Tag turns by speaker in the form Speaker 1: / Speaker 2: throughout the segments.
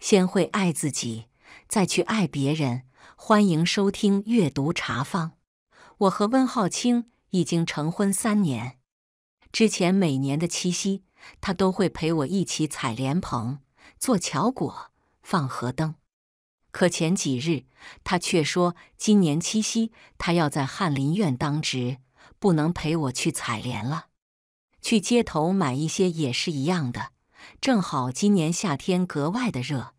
Speaker 1: 先会爱自己，再去爱别人。欢迎收听阅读茶坊。我和温浩清已经成婚三年，之前每年的七夕，他都会陪我一起采莲蓬、做巧果、放河灯。可前几日，他却说今年七夕他要在翰林院当值，不能陪我去采莲了。去街头买一些也是一样的。正好今年夏天格外的热，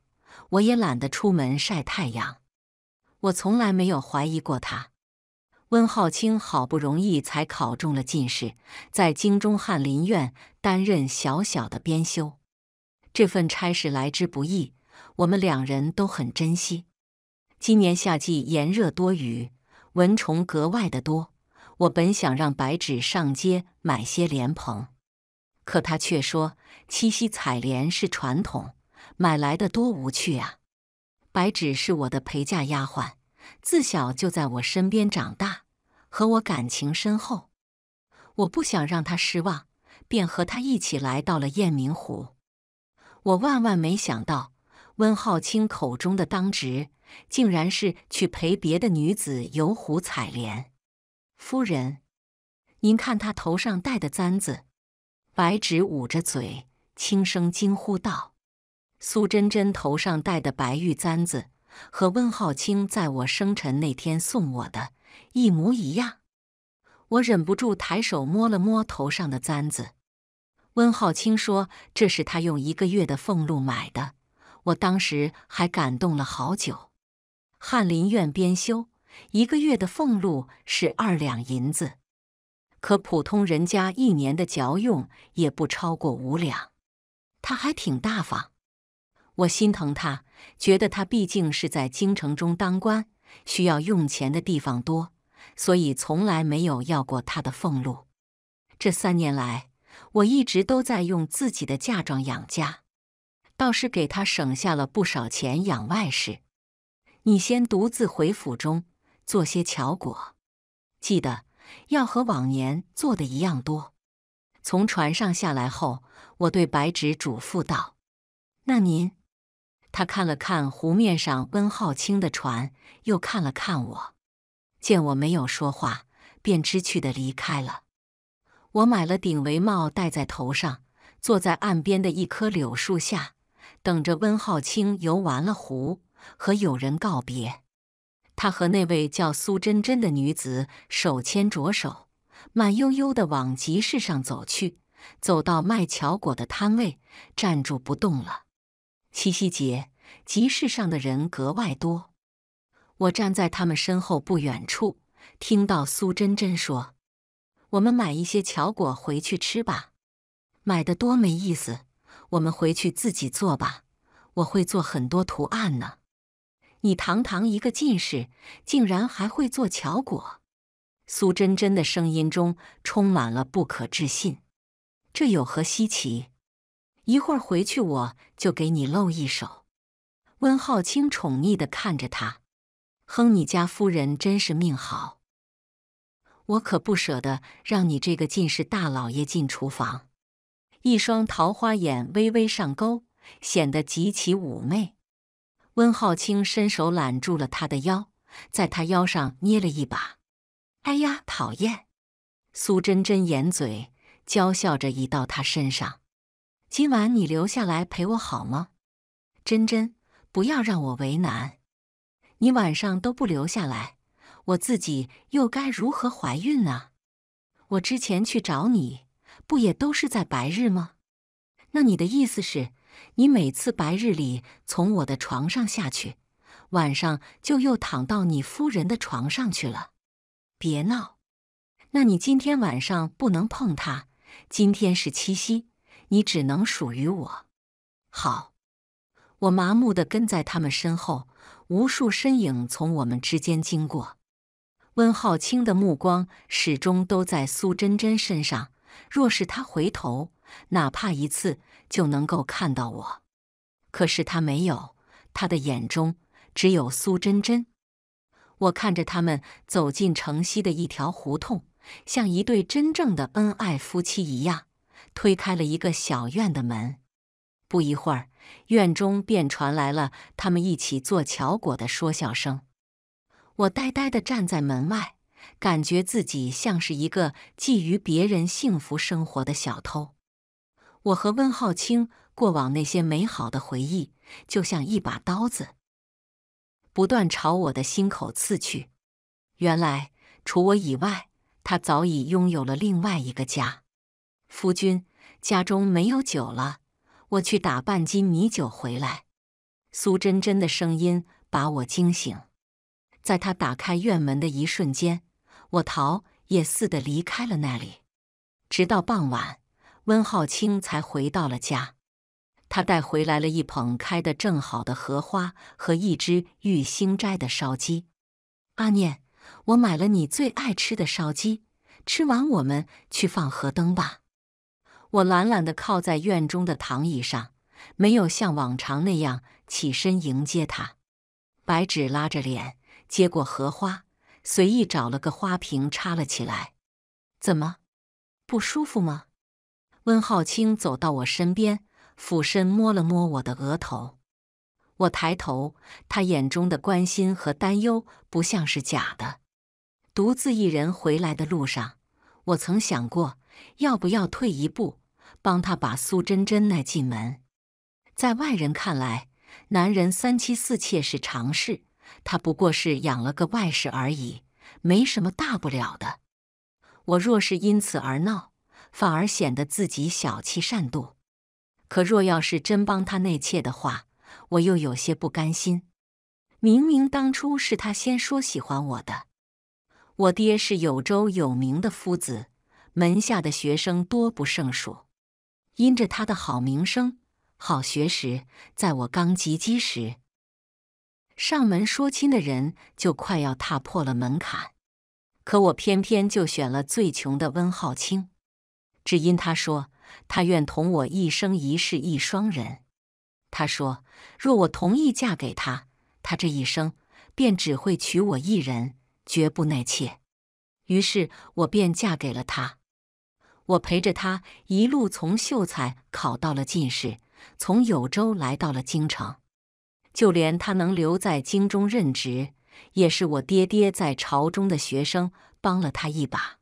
Speaker 1: 我也懒得出门晒太阳。我从来没有怀疑过他。温浩清好不容易才考中了进士，在京中翰林院担任小小的编修，这份差事来之不易，我们两人都很珍惜。今年夏季炎热多雨，蚊虫格外的多。我本想让白纸上街买些莲蓬。可他却说：“七夕采莲是传统，买来的多无趣啊。”白芷是我的陪嫁丫鬟，自小就在我身边长大，和我感情深厚。我不想让她失望，便和她一起来到了雁鸣湖。我万万没想到，温浩清口中的当值，竟然是去陪别的女子游湖采莲。夫人，您看她头上戴的簪子。白芷捂着嘴，轻声惊呼道：“苏真真头上戴的白玉簪子，和温浩清在我生辰那天送我的一模一样。”我忍不住抬手摸了摸头上的簪子。温浩清说：“这是他用一个月的俸禄买的，我当时还感动了好久。”翰林院编修一个月的俸禄是二两银子。可普通人家一年的嚼用也不超过五两，他还挺大方。我心疼他，觉得他毕竟是在京城中当官，需要用钱的地方多，所以从来没有要过他的俸禄。这三年来，我一直都在用自己的嫁妆养家，倒是给他省下了不少钱养外事。你先独自回府中做些巧果，记得。要和往年做的一样多。从船上下来后，我对白纸嘱咐道：“那您。”他看了看湖面上温浩清的船，又看了看我，见我没有说话，便知趣的离开了。我买了顶围帽戴在头上，坐在岸边的一棵柳树下，等着温浩清游完了湖和友人告别。他和那位叫苏珍珍的女子手牵着手，慢悠悠地往集市上走去。走到卖巧果的摊位，站住不动了。七夕节，集市上的人格外多。我站在他们身后不远处，听到苏珍珍说：“我们买一些巧果回去吃吧。买的多没意思，我们回去自己做吧。我会做很多图案呢。”你堂堂一个进士，竟然还会做巧果？苏真真的声音中充满了不可置信。这有何稀奇？一会儿回去我就给你露一手。温浩清宠溺地看着他，哼，你家夫人真是命好。我可不舍得让你这个进士大老爷进厨房。一双桃花眼微微上钩，显得极其妩媚。温浩清伸手揽住了他的腰，在他腰上捏了一把，“哎呀，讨厌！”苏珍珍掩嘴娇笑着移到他身上，“今晚你留下来陪我好吗？”“珍珍，不要让我为难。你晚上都不留下来，我自己又该如何怀孕啊？我之前去找你，不也都是在白日吗？那你的意思是？”你每次白日里从我的床上下去，晚上就又躺到你夫人的床上去了。别闹！那你今天晚上不能碰她。今天是七夕，你只能属于我。好，我麻木的跟在他们身后，无数身影从我们之间经过。温浩清的目光始终都在苏真真身上，若是他回头。哪怕一次就能够看到我，可是他没有，他的眼中只有苏真真。我看着他们走进城西的一条胡同，像一对真正的恩爱夫妻一样，推开了一个小院的门。不一会儿，院中便传来了他们一起做巧果的说笑声。我呆呆的站在门外，感觉自己像是一个觊觎别人幸福生活的小偷。我和温浩清过往那些美好的回忆，就像一把刀子，不断朝我的心口刺去。原来，除我以外，他早已拥有了另外一个家。夫君，家中没有酒了，我去打半斤米酒回来。苏真真的声音把我惊醒，在她打开院门的一瞬间，我逃也似的离开了那里。直到傍晚。温浩清才回到了家，他带回来了一捧开得正好的荷花和一只玉兴斋的烧鸡。阿念，我买了你最爱吃的烧鸡，吃完我们去放河灯吧。我懒懒的靠在院中的躺椅上，没有像往常那样起身迎接他。白芷拉着脸接过荷花，随意找了个花瓶插了起来。怎么不舒服吗？温浩清走到我身边，俯身摸了摸我的额头。我抬头，他眼中的关心和担忧不像是假的。独自一人回来的路上，我曾想过要不要退一步，帮他把苏珍珍纳进门。在外人看来，男人三妻四妾是常事，他不过是养了个外室而已，没什么大不了的。我若是因此而闹……反而显得自己小气善妒，可若要是真帮他内妾的话，我又有些不甘心。明明当初是他先说喜欢我的，我爹是有州有名的夫子，门下的学生多不胜数。因着他的好名声、好学识，在我刚及笄时，上门说亲的人就快要踏破了门槛。可我偏偏就选了最穷的温浩清。只因他说他愿同我一生一世一双人，他说若我同意嫁给他，他这一生便只会娶我一人，绝不纳妾。于是，我便嫁给了他。我陪着他一路从秀才考到了进士，从永州来到了京城。就连他能留在京中任职，也是我爹爹在朝中的学生帮了他一把。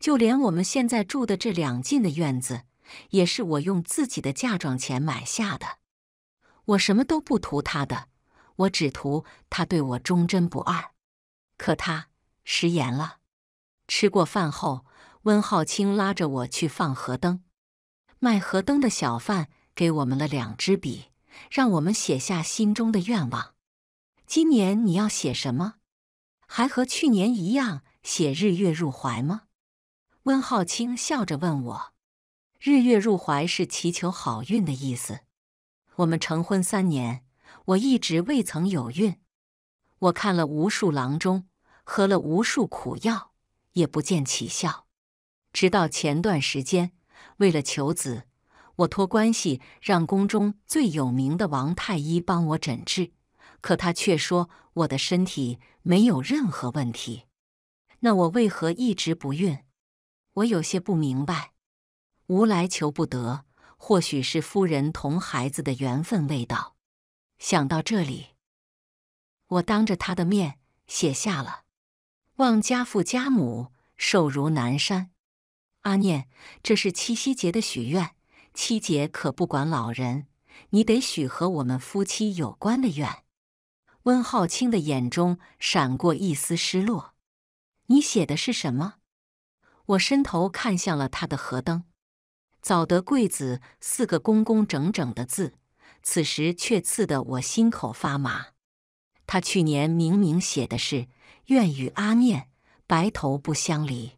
Speaker 1: 就连我们现在住的这两进的院子，也是我用自己的嫁妆钱买下的。我什么都不图他的，我只图他对我忠贞不二。可他食言了。吃过饭后，温浩清拉着我去放河灯。卖河灯的小贩给我们了两支笔，让我们写下心中的愿望。今年你要写什么？还和去年一样写“日月入怀”吗？温浩清笑着问我：“日月入怀是祈求好运的意思。我们成婚三年，我一直未曾有孕。我看了无数郎中，喝了无数苦药，也不见起效。直到前段时间，为了求子，我托关系让宫中最有名的王太医帮我诊治，可他却说我的身体没有任何问题。那我为何一直不孕？”我有些不明白，无来求不得，或许是夫人同孩子的缘分未到。想到这里，我当着他的面写下了：“望家父家母寿如南山。”阿念，这是七夕节的许愿，七姐可不管老人，你得许和我们夫妻有关的愿。温浩清的眼中闪过一丝失落。你写的是什么？我伸头看向了他的河灯，“早得贵子”四个工工整整的字，此时却刺得我心口发麻。他去年明明写的是“愿与阿念白头不相离”，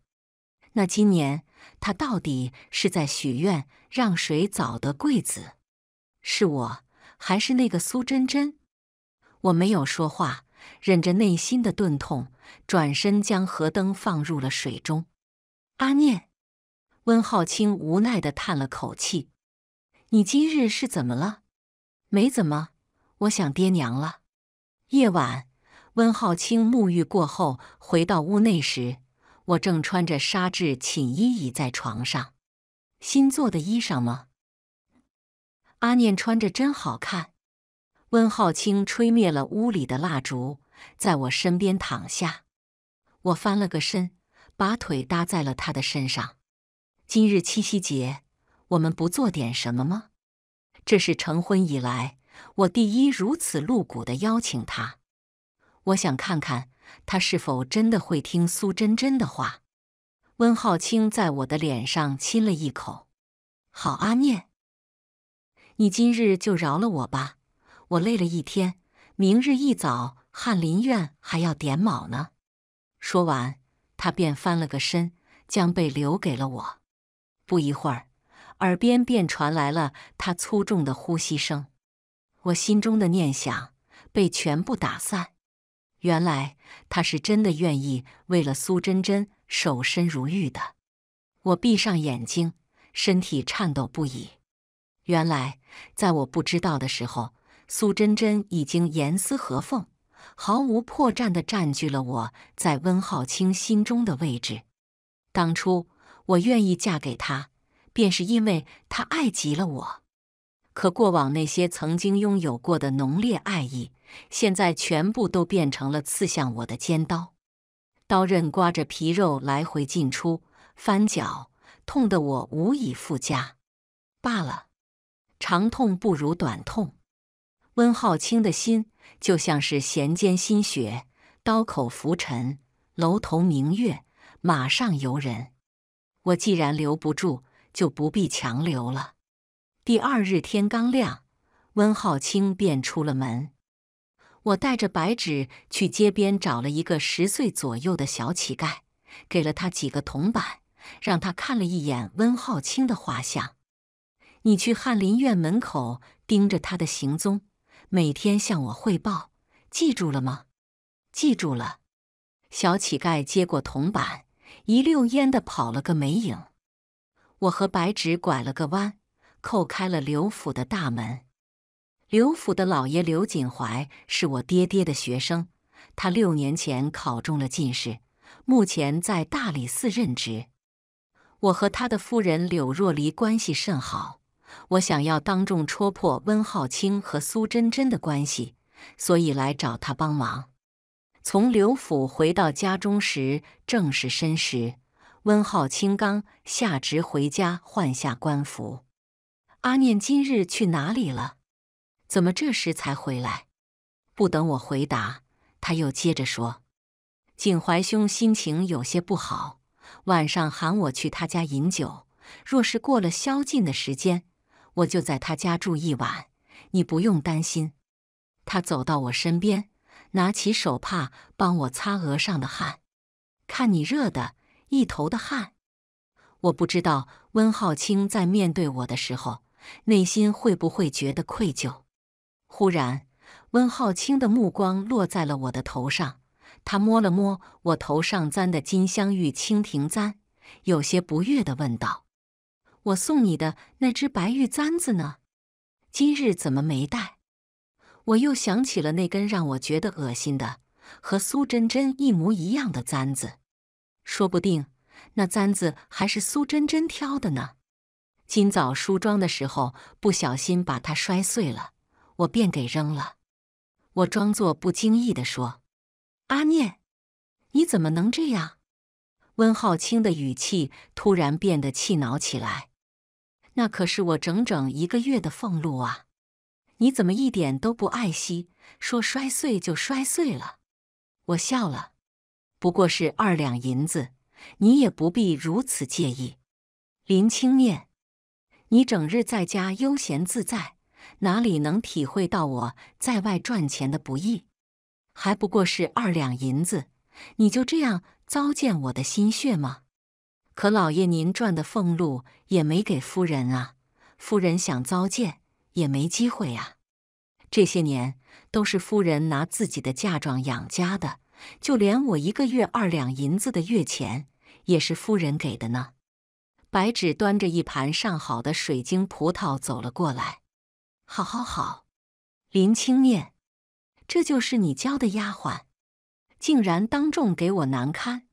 Speaker 1: 那今年他到底是在许愿让谁早得贵子？是我，还是那个苏真真？我没有说话，忍着内心的钝痛，转身将河灯放入了水中。阿念，温浩清无奈的叹了口气：“你今日是怎么了？没怎么，我想爹娘了。”夜晚，温浩清沐浴过后回到屋内时，我正穿着纱质寝衣倚在床上。新做的衣裳吗？阿念穿着真好看。温浩清吹灭了屋里的蜡烛，在我身边躺下。我翻了个身。把腿搭在了他的身上。今日七夕节，我们不做点什么吗？这是成婚以来我第一如此露骨的邀请他。我想看看他是否真的会听苏真真的话。温浩清在我的脸上亲了一口：“好，阿念，你今日就饶了我吧。我累了一天，明日一早翰林院还要点卯呢。”说完。他便翻了个身，将被留给了我。不一会儿，耳边便传来了他粗重的呼吸声。我心中的念想被全部打散。原来他是真的愿意为了苏珍珍守身如玉的。我闭上眼睛，身体颤抖不已。原来在我不知道的时候，苏珍珍已经严丝合缝。毫无破绽地占据了我在温浩清心中的位置。当初我愿意嫁给他，便是因为他爱极了我。可过往那些曾经拥有过的浓烈爱意，现在全部都变成了刺向我的尖刀，刀刃刮着皮肉，来回进出，翻搅，痛得我无以复加。罢了，长痛不如短痛。温浩清的心就像是弦间新雪，刀口浮尘，楼头明月，马上游人。我既然留不住，就不必强留了。第二日天刚亮，温浩清便出了门。我带着白纸去街边找了一个十岁左右的小乞丐，给了他几个铜板，让他看了一眼温浩清的画像。你去翰林院门口盯着他的行踪。每天向我汇报，记住了吗？记住了。小乞丐接过铜板，一溜烟的跑了个没影。我和白纸拐了个弯，叩开了刘府的大门。刘府的老爷刘锦怀是我爹爹的学生，他六年前考中了进士，目前在大理寺任职。我和他的夫人柳若离关系甚好。我想要当众戳破温浩清和苏珍珍的关系，所以来找他帮忙。从刘府回到家中时，正是申时。温浩清刚下职回家，换下官服。阿念今日去哪里了？怎么这时才回来？不等我回答，他又接着说：“景淮兄心情有些不好，晚上喊我去他家饮酒。若是过了宵禁的时间。”我就在他家住一晚，你不用担心。他走到我身边，拿起手帕帮我擦额上的汗，看你热的，一头的汗。我不知道温浩清在面对我的时候，内心会不会觉得愧疚。忽然，温浩清的目光落在了我的头上，他摸了摸我头上簪的金镶玉蜻蜓簪，有些不悦地问道。我送你的那只白玉簪子呢？今日怎么没带？我又想起了那根让我觉得恶心的和苏珍珍一模一样的簪子，说不定那簪子还是苏珍珍挑的呢。今早梳妆的时候不小心把它摔碎了，我便给扔了。我装作不经意的说：“阿念，你怎么能这样？”温浩清的语气突然变得气恼起来。那可是我整整一个月的俸禄啊！你怎么一点都不爱惜，说摔碎就摔碎了？我笑了，不过是二两银子，你也不必如此介意。林清念，你整日在家悠闲自在，哪里能体会到我在外赚钱的不易？还不过是二两银子，你就这样糟践我的心血吗？可老爷，您赚的俸禄也没给夫人啊，夫人想糟践也没机会啊。这些年都是夫人拿自己的嫁妆养家的，就连我一个月二两银子的月钱也是夫人给的呢。白芷端着一盘上好的水晶葡萄走了过来，好好好，林青念，这就是你教的丫鬟，竟然当众给我难堪。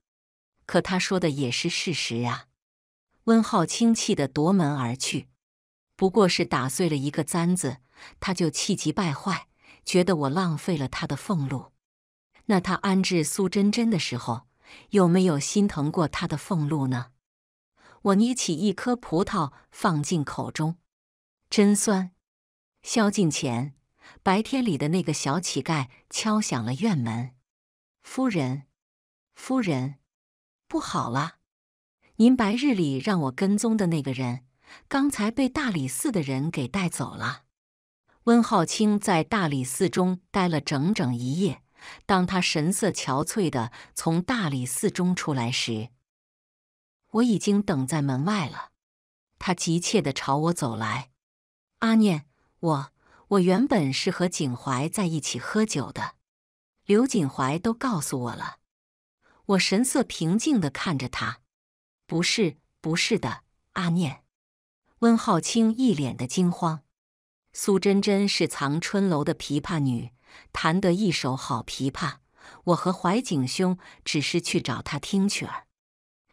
Speaker 1: 可他说的也是事实啊！温浩清气的夺门而去。不过是打碎了一个簪子，他就气急败坏，觉得我浪费了他的俸禄。那他安置苏真真的时候，有没有心疼过他的俸禄呢？我捏起一颗葡萄放进口中，真酸。宵禁前，白天里的那个小乞丐敲响了院门：“夫人，夫人。”不好了！您白日里让我跟踪的那个人，刚才被大理寺的人给带走了。温浩清在大理寺中待了整整一夜，当他神色憔悴的从大理寺中出来时，我已经等在门外了。他急切的朝我走来：“阿念，我……我原本是和景怀在一起喝酒的，刘景怀都告诉我了。”我神色平静的看着他，不是，不是的，阿念。温浩清一脸的惊慌。苏真真是藏春楼的琵琶女，弹得一手好琵琶。我和怀景兄只是去找他听曲儿。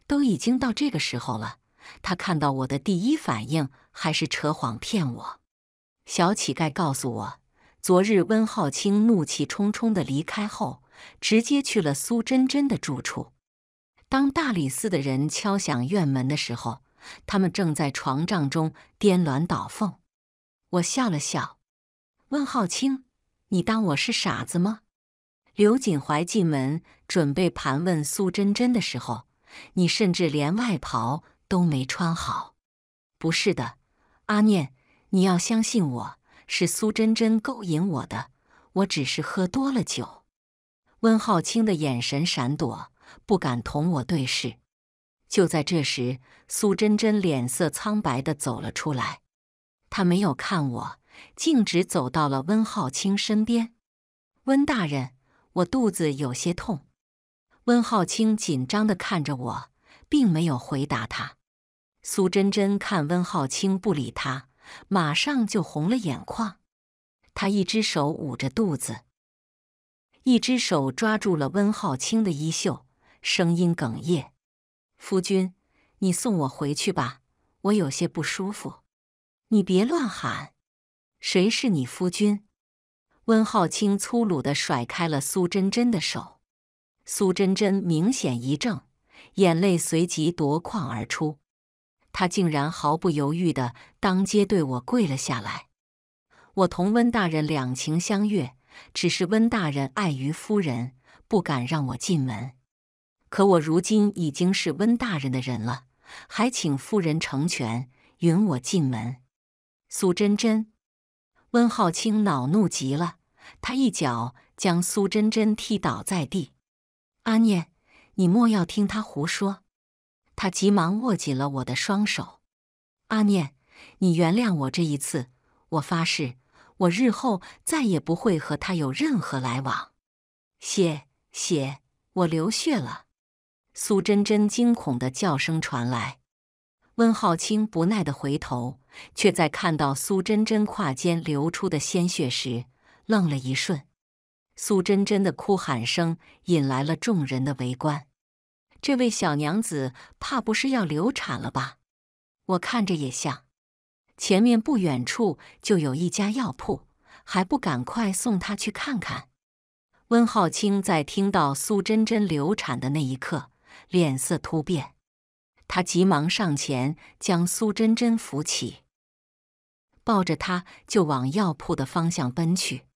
Speaker 1: 都已经到这个时候了，他看到我的第一反应还是扯谎骗我。小乞丐告诉我，昨日温浩清怒气冲冲的离开后。直接去了苏珍珍的住处。当大理寺的人敲响院门的时候，他们正在床帐中颠鸾倒凤。我笑了笑，问浩清：“你当我是傻子吗？”刘锦怀进门准备盘问苏珍珍的时候，你甚至连外袍都没穿好。不是的，阿念，你要相信我，是苏珍珍勾引我的，我只是喝多了酒。温浩清的眼神闪躲，不敢同我对视。就在这时，苏真真脸色苍白地走了出来。她没有看我，径直走到了温浩清身边。“温大人，我肚子有些痛。”温浩清紧张地看着我，并没有回答他。苏真真看温浩清不理他，马上就红了眼眶，她一只手捂着肚子。一只手抓住了温浩清的衣袖，声音哽咽：“夫君，你送我回去吧，我有些不舒服。”“你别乱喊，谁是你夫君？”温浩清粗鲁地甩开了苏真真的手。苏真真明显一怔，眼泪随即夺眶而出。她竟然毫不犹豫地当街对我跪了下来。我同温大人两情相悦。只是温大人碍于夫人，不敢让我进门。可我如今已经是温大人的人了，还请夫人成全，允我进门。苏珍珍，温浩清恼怒极了，他一脚将苏珍珍踢倒在地。阿念，你莫要听他胡说。他急忙握紧了我的双手。阿念，你原谅我这一次，我发誓。我日后再也不会和他有任何来往。血血，我流血了！苏珍珍惊恐的叫声传来，温浩清不耐的回头，却在看到苏珍珍胯间流出的鲜血时愣了一瞬。苏珍珍的哭喊声引来了众人的围观。这位小娘子怕不是要流产了吧？我看着也像。前面不远处就有一家药铺，还不赶快送她去看看！温浩清在听到苏珍珍流产的那一刻，脸色突变，他急忙上前将苏珍珍扶起，抱着她就往药铺的方向奔去。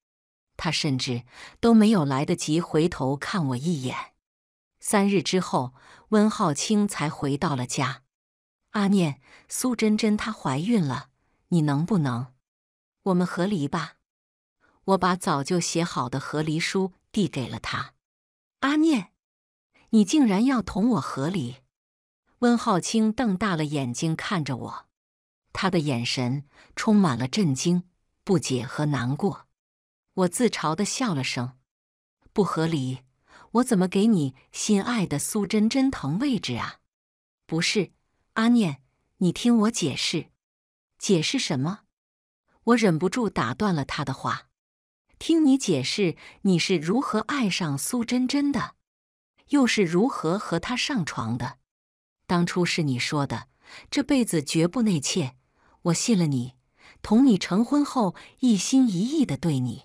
Speaker 1: 他甚至都没有来得及回头看我一眼。三日之后，温浩清才回到了家。阿念，苏珍珍她怀孕了。你能不能，我们和离吧？我把早就写好的和离书递给了他。阿念，你竟然要同我和离？温浩清瞪大了眼睛看着我，他的眼神充满了震惊、不解和难过。我自嘲的笑了声：“不合理，我怎么给你心爱的苏真真腾位置啊？”不是，阿念，你听我解释。解释什么？我忍不住打断了他的话，听你解释你是如何爱上苏真真的，又是如何和她上床的。当初是你说的这辈子绝不内妾，我信了你，同你成婚后一心一意的对你。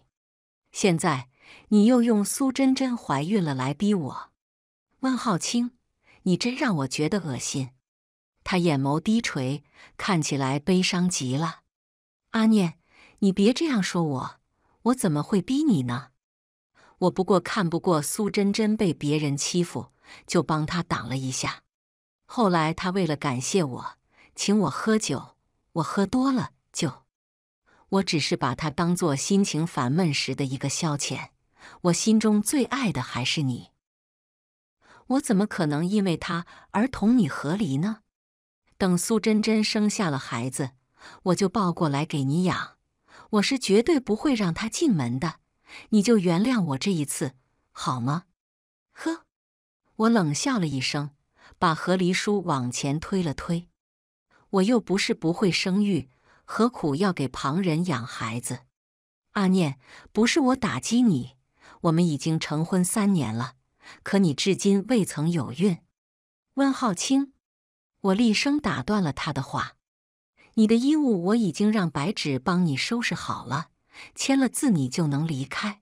Speaker 1: 现在你又用苏真真怀孕了来逼我，温浩清，你真让我觉得恶心。他眼眸低垂，看起来悲伤极了。阿念，你别这样说我，我怎么会逼你呢？我不过看不过苏真真被别人欺负，就帮她挡了一下。后来他为了感谢我，请我喝酒，我喝多了就……我只是把他当做心情烦闷时的一个消遣。我心中最爱的还是你，我怎么可能因为他而同你和离呢？等苏珍珍生下了孩子，我就抱过来给你养。我是绝对不会让她进门的。你就原谅我这一次，好吗？呵，我冷笑了一声，把何离叔往前推了推。我又不是不会生育，何苦要给旁人养孩子？阿念，不是我打击你，我们已经成婚三年了，可你至今未曾有孕。温浩清。我厉声打断了他的话：“你的衣物我已经让白纸帮你收拾好了，签了字你就能离开。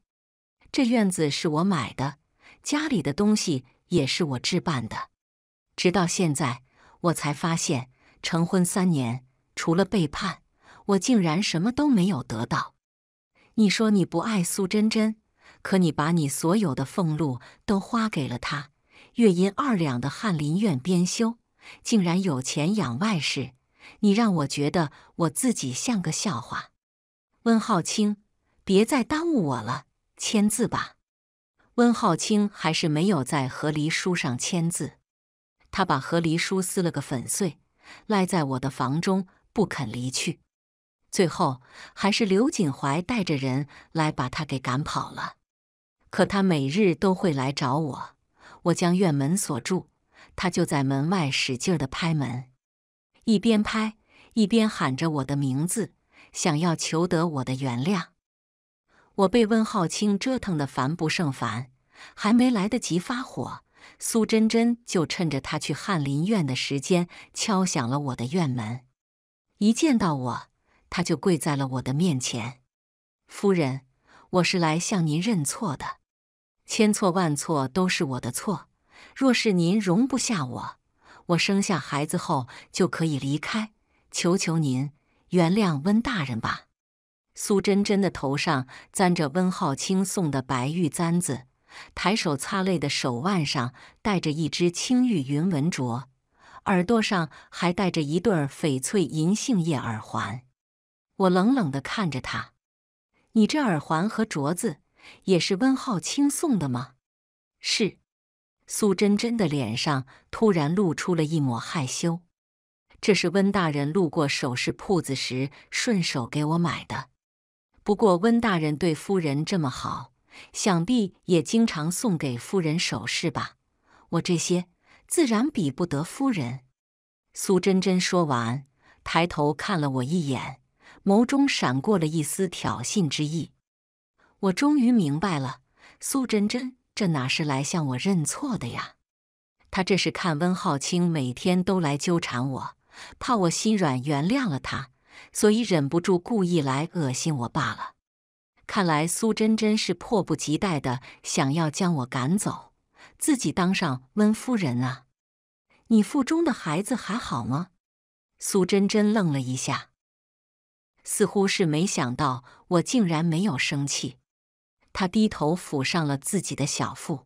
Speaker 1: 这院子是我买的，家里的东西也是我置办的。直到现在，我才发现，成婚三年，除了背叛，我竟然什么都没有得到。你说你不爱苏珍珍，可你把你所有的俸禄都花给了她，月银二两的翰林院编修。”竟然有钱养外室，你让我觉得我自己像个笑话。温浩清，别再耽误我了，签字吧。温浩清还是没有在和离书上签字，他把和离书撕了个粉碎，赖在我的房中不肯离去。最后还是刘锦怀带着人来把他给赶跑了。可他每日都会来找我，我将院门锁住。他就在门外使劲的拍门，一边拍一边喊着我的名字，想要求得我的原谅。我被温浩清折腾的烦不胜烦，还没来得及发火，苏真真就趁着他去翰林院的时间敲响了我的院门。一见到我，他就跪在了我的面前：“夫人，我是来向您认错的，千错万错都是我的错。”若是您容不下我，我生下孩子后就可以离开。求求您原谅温大人吧。苏真真的头上簪着温浩清送的白玉簪子，抬手擦泪的手腕上戴着一只青玉云纹镯，耳朵上还戴着一对儿翡翠银杏叶耳环。我冷冷地看着她：“你这耳环和镯子也是温浩清送的吗？”“是。”苏真真的脸上突然露出了一抹害羞。这是温大人路过首饰铺子时顺手给我买的。不过温大人对夫人这么好，想必也经常送给夫人首饰吧？我这些自然比不得夫人。苏珍珍说完，抬头看了我一眼，眸中闪过了一丝挑衅之意。我终于明白了，苏珍珍这哪是来向我认错的呀？他这是看温浩清每天都来纠缠我，怕我心软原谅了他，所以忍不住故意来恶心我罢了。看来苏真真是迫不及待的，想要将我赶走，自己当上温夫人啊！你腹中的孩子还好吗？苏真真愣了一下，似乎是没想到我竟然没有生气。他低头抚上了自己的小腹，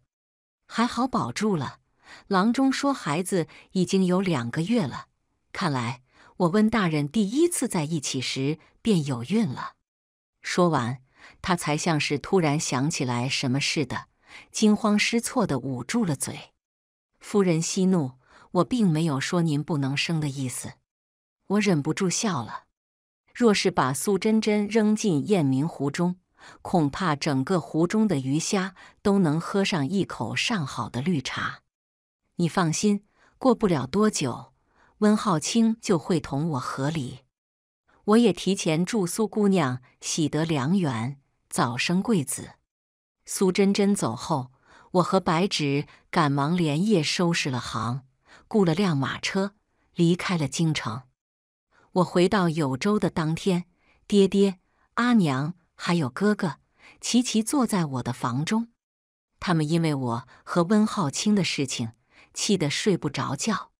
Speaker 1: 还好保住了。郎中说孩子已经有两个月了，看来我温大人第一次在一起时便有孕了。说完，他才像是突然想起来什么似的，惊慌失措地捂住了嘴。夫人息怒，我并没有说您不能生的意思。我忍不住笑了。若是把苏真真扔进雁鸣湖中。恐怕整个湖中的鱼虾都能喝上一口上好的绿茶。你放心，过不了多久，温浩清就会同我和离。我也提前祝苏姑娘喜得良缘，早生贵子。苏珍珍走后，我和白芷赶忙连夜收拾了行，雇了辆马车，离开了京城。我回到有州的当天，爹爹阿娘。还有哥哥，齐齐坐在我的房中，他们因为我和温浩清的事情，气得睡不着觉。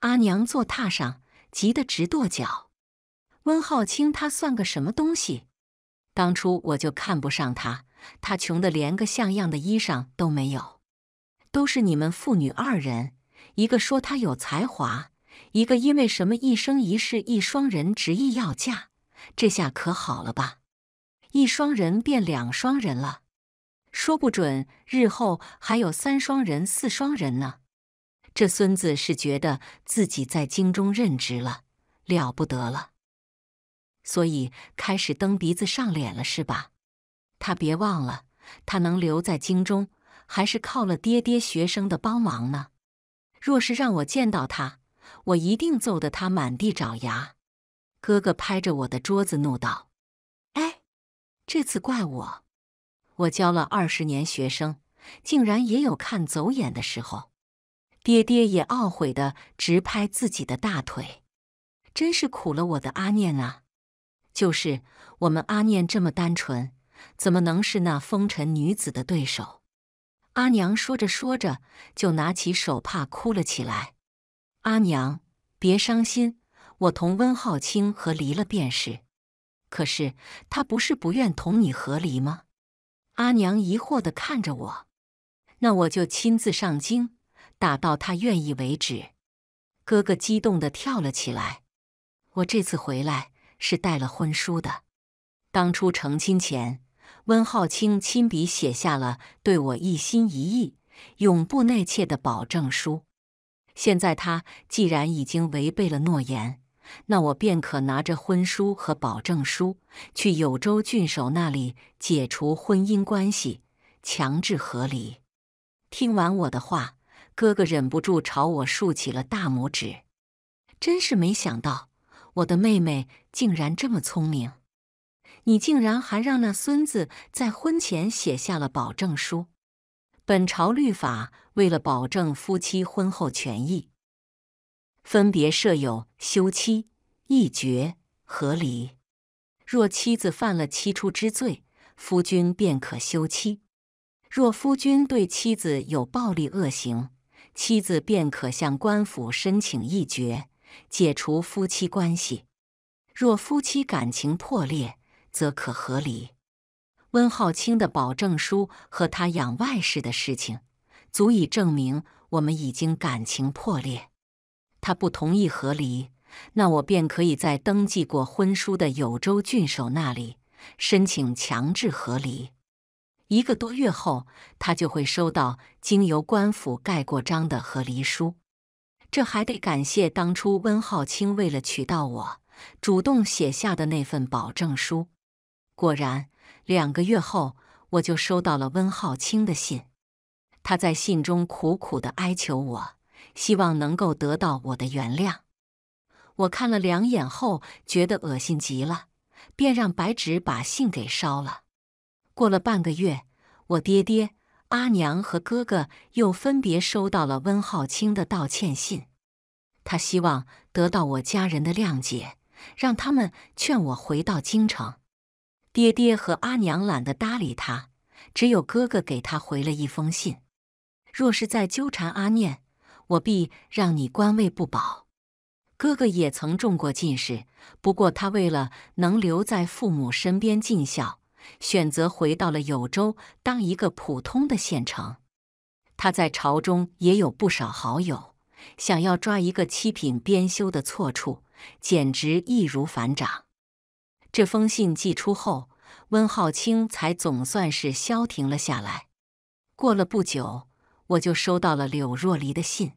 Speaker 1: 阿娘坐榻上，急得直跺脚。温浩清他算个什么东西？当初我就看不上他，他穷得连个像样的衣裳都没有。都是你们父女二人，一个说他有才华，一个因为什么一生一世一双人执意要嫁，这下可好了吧？一双人变两双人了，说不准日后还有三双人、四双人呢。这孙子是觉得自己在京中任职了，了不得了，所以开始蹬鼻子上脸了，是吧？他别忘了，他能留在京中，还是靠了爹爹学生的帮忙呢。若是让我见到他，我一定揍得他满地找牙。哥哥拍着我的桌子怒道。这次怪我，我教了二十年学生，竟然也有看走眼的时候。爹爹也懊悔的直拍自己的大腿，真是苦了我的阿念啊！就是我们阿念这么单纯，怎么能是那风尘女子的对手？阿娘说着说着就拿起手帕哭了起来。阿娘，别伤心，我同温浩清和离了便是。可是他不是不愿同你和离吗？阿娘疑惑地看着我。那我就亲自上京，打到他愿意为止。哥哥激动地跳了起来。我这次回来是带了婚书的。当初成亲前，温浩清亲笔写下了对我一心一意、永不内切的保证书。现在他既然已经违背了诺言。那我便可拿着婚书和保证书去有州郡守那里解除婚姻关系，强制和离。听完我的话，哥哥忍不住朝我竖起了大拇指。真是没想到，我的妹妹竟然这么聪明！你竟然还让那孙子在婚前写下了保证书。本朝律法为了保证夫妻婚后权益。分别设有休妻、一决、和离。若妻子犯了七出之罪，夫君便可休妻；若夫君对妻子有暴力恶行，妻子便可向官府申请一决，解除夫妻关系。若夫妻感情破裂，则可和离。温浩清的保证书和他养外室的事情，足以证明我们已经感情破裂。他不同意和离，那我便可以在登记过婚书的友州郡守那里申请强制和离。一个多月后，他就会收到经由官府盖过章的和离书。这还得感谢当初温浩清为了娶到我，主动写下的那份保证书。果然，两个月后，我就收到了温浩清的信。他在信中苦苦的哀求我。希望能够得到我的原谅。我看了两眼后，觉得恶心极了，便让白纸把信给烧了。过了半个月，我爹爹、阿娘和哥哥又分别收到了温浩清的道歉信。他希望得到我家人的谅解，让他们劝我回到京城。爹爹和阿娘懒得搭理他，只有哥哥给他回了一封信：若是在纠缠阿念。我必让你官位不保。哥哥也曾中过进士，不过他为了能留在父母身边尽孝，选择回到了永州当一个普通的县城。他在朝中也有不少好友，想要抓一个七品编修的错处，简直易如反掌。这封信寄出后，温浩清才总算是消停了下来。过了不久。我就收到了柳若离的信，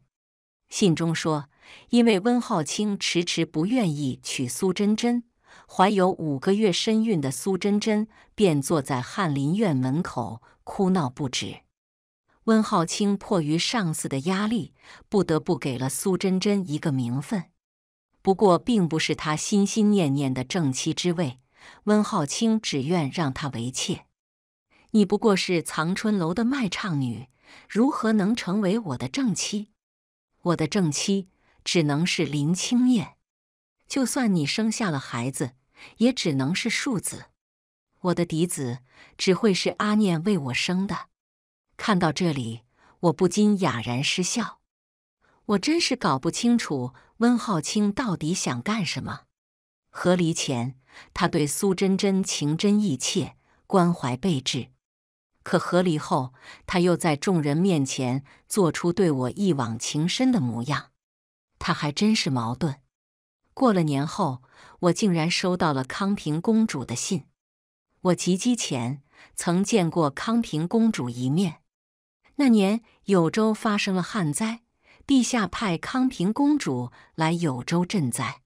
Speaker 1: 信中说，因为温浩清迟迟不愿意娶苏珍珍，怀有五个月身孕的苏珍珍便坐在翰林院门口哭闹不止。温浩清迫于上司的压力，不得不给了苏珍珍一个名分，不过并不是他心心念念的正妻之位，温浩清只愿让她为妾。你不过是藏春楼的卖唱女。如何能成为我的正妻？我的正妻只能是林青燕。就算你生下了孩子，也只能是庶子。我的嫡子只会是阿念为我生的。看到这里，我不禁哑然失笑。我真是搞不清楚温浩清到底想干什么。和离前，他对苏真真情真意切，关怀备至。可和离后，他又在众人面前做出对我一往情深的模样，他还真是矛盾。过了年后，我竟然收到了康平公主的信。我及笄前曾见过康平公主一面。那年永州发生了旱灾，陛下派康平公主来永州赈灾。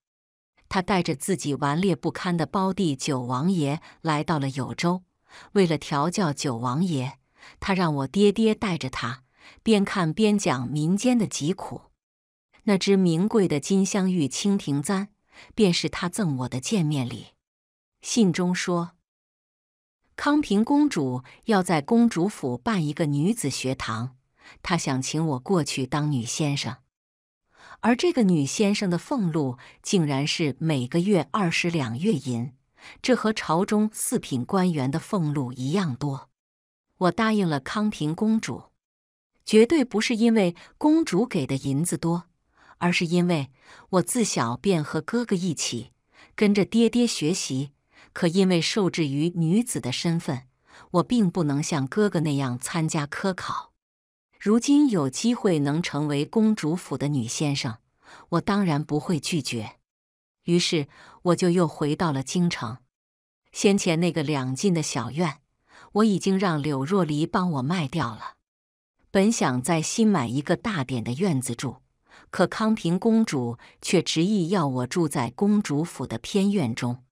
Speaker 1: 她带着自己顽劣不堪的胞弟九王爷来到了永州。为了调教九王爷，他让我爹爹带着他边看边讲民间的疾苦。那只名贵的金镶玉蜻蜓簪，便是他赠我的见面礼。信中说，康平公主要在公主府办一个女子学堂，她想请我过去当女先生，而这个女先生的俸禄，竟然是每个月二十两月银。这和朝中四品官员的俸禄一样多。我答应了康平公主，绝对不是因为公主给的银子多，而是因为我自小便和哥哥一起跟着爹爹学习。可因为受制于女子的身份，我并不能像哥哥那样参加科考。如今有机会能成为公主府的女先生，我当然不会拒绝。于是我就又回到了京城。先前那个两进的小院，我已经让柳若离帮我卖掉了。本想再新买一个大点的院子住，可康平公主却执意要我住在公主府的偏院中。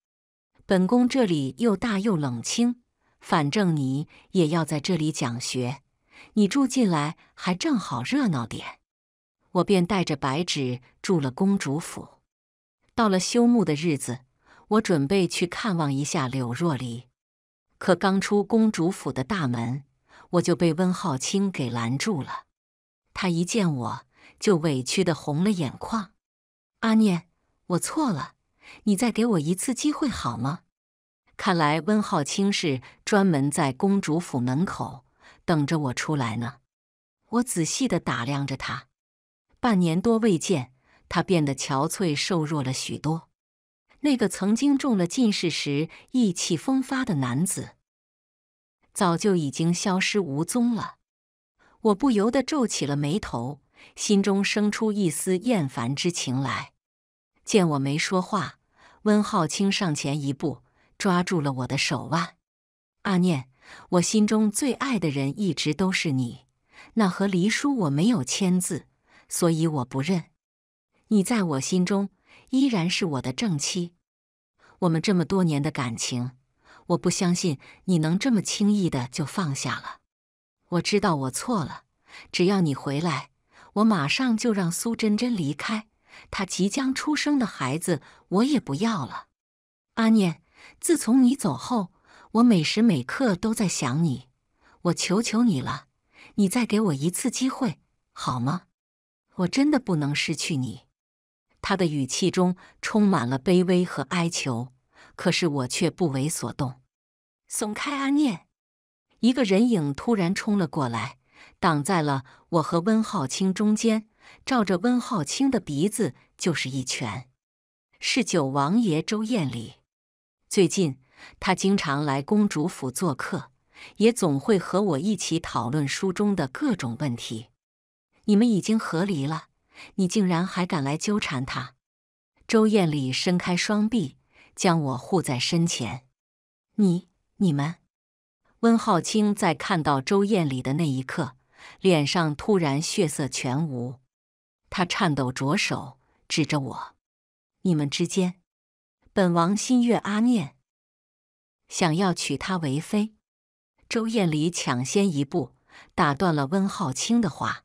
Speaker 1: 本宫这里又大又冷清，反正你也要在这里讲学，你住进来还正好热闹点。我便带着白纸住了公主府。到了休沐的日子，我准备去看望一下柳若离。可刚出公主府的大门，我就被温浩清给拦住了。他一见我就委屈的红了眼眶：“阿念，我错了，你再给我一次机会好吗？”看来温浩清是专门在公主府门口等着我出来呢。我仔细的打量着他，半年多未见。他变得憔悴瘦弱了许多，那个曾经中了进士时意气风发的男子，早就已经消失无踪了。我不由得皱起了眉头，心中生出一丝厌烦之情来。见我没说话，温浩清上前一步，抓住了我的手腕：“阿念，我心中最爱的人一直都是你。那和离书我没有签字，所以我不认。”你在我心中依然是我的正妻，我们这么多年的感情，我不相信你能这么轻易的就放下了。我知道我错了，只要你回来，我马上就让苏珍珍离开，她即将出生的孩子我也不要了。阿念，自从你走后，我每时每刻都在想你，我求求你了，你再给我一次机会好吗？我真的不能失去你。他的语气中充满了卑微和哀求，可是我却不为所动。松开阿念！一个人影突然冲了过来，挡在了我和温浩清中间，照着温浩清的鼻子就是一拳。是九王爷周艳礼。最近他经常来公主府做客，也总会和我一起讨论书中的各种问题。你们已经和离了。你竟然还敢来纠缠他！周艳丽伸开双臂，将我护在身前。你、你们……温浩清在看到周艳丽的那一刻，脸上突然血色全无，他颤抖着手，指着我：“你们之间，本王心悦阿念想要娶她为妃。”周艳丽抢先一步，打断了温浩清的话。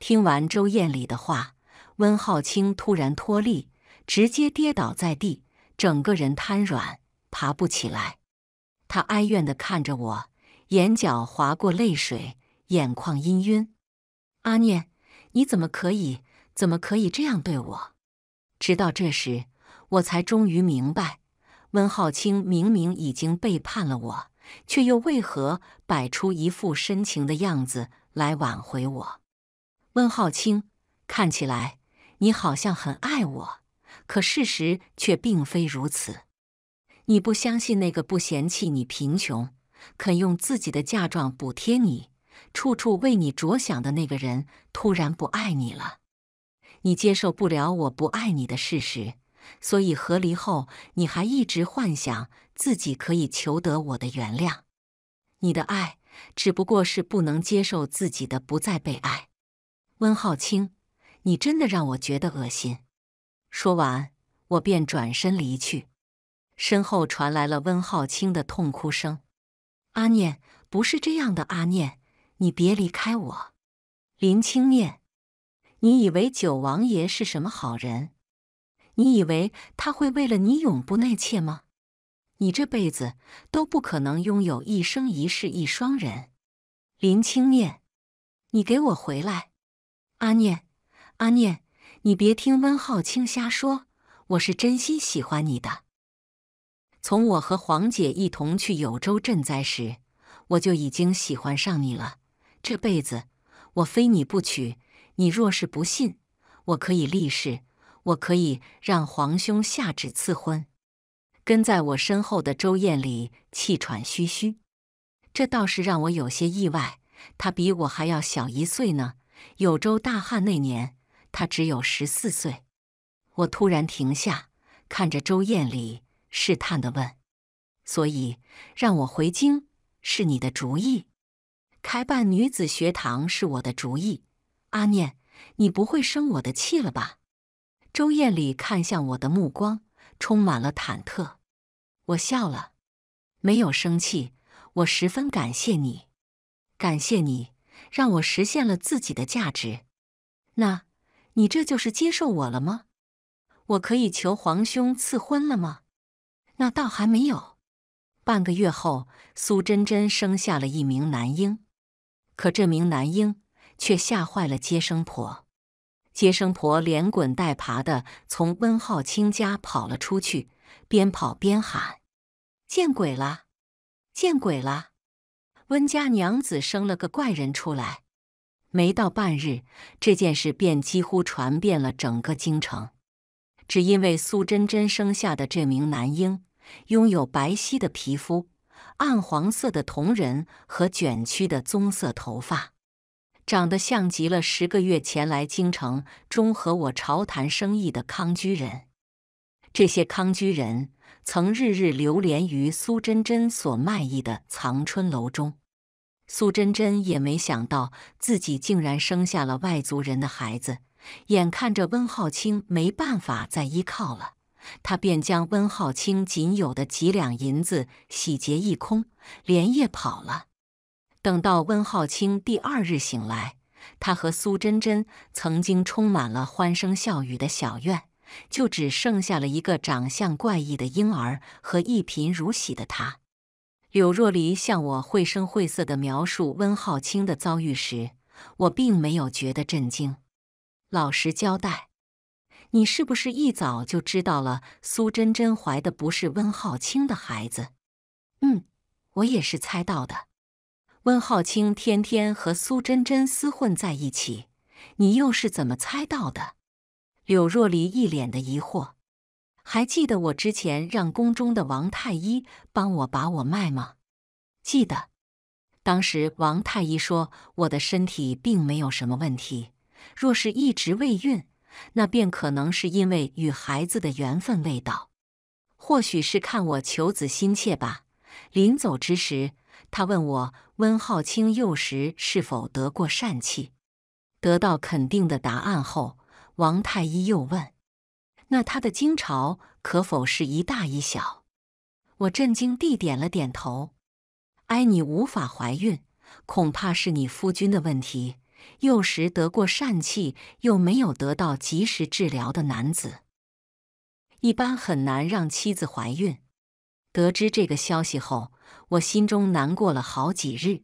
Speaker 1: 听完周艳丽的话，温浩清突然脱力，直接跌倒在地，整个人瘫软，爬不起来。他哀怨的看着我，眼角划过泪水，眼眶氤氲。阿念，你怎么可以，怎么可以这样对我？直到这时，我才终于明白，温浩清明明已经背叛了我，却又为何摆出一副深情的样子来挽回我？温浩清，看起来你好像很爱我，可事实却并非如此。你不相信那个不嫌弃你贫穷、肯用自己的嫁妆补贴你、处处为你着想的那个人突然不爱你了。你接受不了我不爱你的事实，所以和离后你还一直幻想自己可以求得我的原谅。你的爱只不过是不能接受自己的不再被爱。温浩清，你真的让我觉得恶心。说完，我便转身离去，身后传来了温浩清的痛哭声：“阿念，不是这样的，阿念，你别离开我。”林清念，你以为九王爷是什么好人？你以为他会为了你永不内妾吗？你这辈子都不可能拥有一生一世一双人。林清念，你给我回来！阿念，阿念，你别听温浩清瞎说，我是真心喜欢你的。从我和黄姐一同去有州赈灾时，我就已经喜欢上你了。这辈子我非你不娶。你若是不信，我可以立誓，我可以让皇兄下旨赐婚。跟在我身后的周艳丽气喘吁吁，这倒是让我有些意外，她比我还要小一岁呢。有周大旱那年，他只有十四岁。我突然停下，看着周艳丽，试探的问：“所以让我回京是你的主意？开办女子学堂是我的主意。阿念，你不会生我的气了吧？”周艳丽看向我的目光充满了忐忑。我笑了，没有生气。我十分感谢你，感谢你。让我实现了自己的价值，那，你这就是接受我了吗？我可以求皇兄赐婚了吗？那倒还没有。半个月后，苏真真生下了一名男婴，可这名男婴却吓坏了接生婆，接生婆连滚带爬的从温浩清家跑了出去，边跑边喊：“见鬼了，见鬼了！”温家娘子生了个怪人出来，没到半日，这件事便几乎传遍了整个京城。只因为苏珍珍生下的这名男婴，拥有白皙的皮肤、暗黄色的瞳仁和卷曲的棕色头发，长得像极了十个月前来京城中和我朝谈生意的康居人。这些康居人曾日日流连于苏珍珍所卖艺的藏春楼中。苏珍珍也没想到自己竟然生下了外族人的孩子，眼看着温浩清没办法再依靠了，她便将温浩清仅有的几两银子洗劫一空，连夜跑了。等到温浩清第二日醒来，他和苏珍珍曾经充满了欢声笑语的小院，就只剩下了一个长相怪异的婴儿和一贫如洗的他。柳若离向我绘声绘色的描述温浩清的遭遇时，我并没有觉得震惊。老实交代，你是不是一早就知道了苏珍珍怀的不是温浩清的孩子？嗯，我也是猜到的。温浩清天天和苏珍珍厮混在一起，你又是怎么猜到的？柳若离一脸的疑惑。还记得我之前让宫中的王太医帮我把我脉吗？记得，当时王太医说我的身体并没有什么问题，若是一直未孕，那便可能是因为与孩子的缘分未到，或许是看我求子心切吧。临走之时，他问我温浩清幼时是否得过疝气，得到肯定的答案后，王太医又问。那他的精巢可否是一大一小？我震惊地点了点头。哎，你无法怀孕，恐怕是你夫君的问题。幼时得过疝气，又没有得到及时治疗的男子，一般很难让妻子怀孕。得知这个消息后，我心中难过了好几日。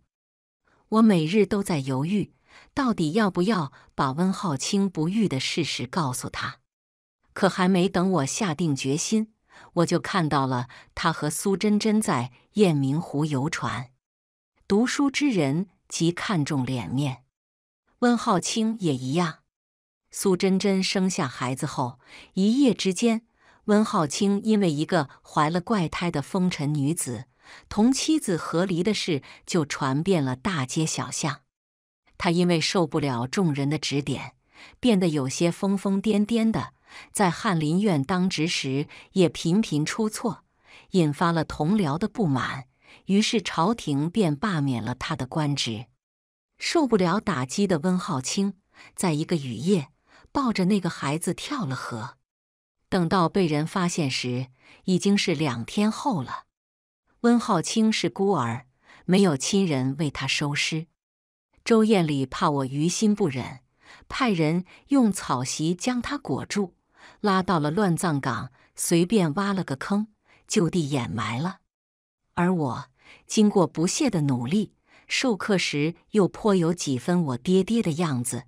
Speaker 1: 我每日都在犹豫，到底要不要把温浩清不育的事实告诉他。可还没等我下定决心，我就看到了他和苏珍珍在雁鸣湖游船。读书之人极看重脸面，温浩清也一样。苏珍珍生下孩子后，一夜之间，温浩清因为一个怀了怪胎的风尘女子同妻子和离的事就传遍了大街小巷。他因为受不了众人的指点，变得有些疯疯癫癫的。在翰林院当职时，也频频出错，引发了同僚的不满。于是朝廷便罢免了他的官职。受不了打击的温浩清，在一个雨夜抱着那个孩子跳了河。等到被人发现时，已经是两天后了。温浩清是孤儿，没有亲人为他收尸。周艳礼怕我于心不忍，派人用草席将他裹住。拉到了乱葬岗，随便挖了个坑，就地掩埋了。而我经过不懈的努力，授课时又颇有几分我爹爹的样子，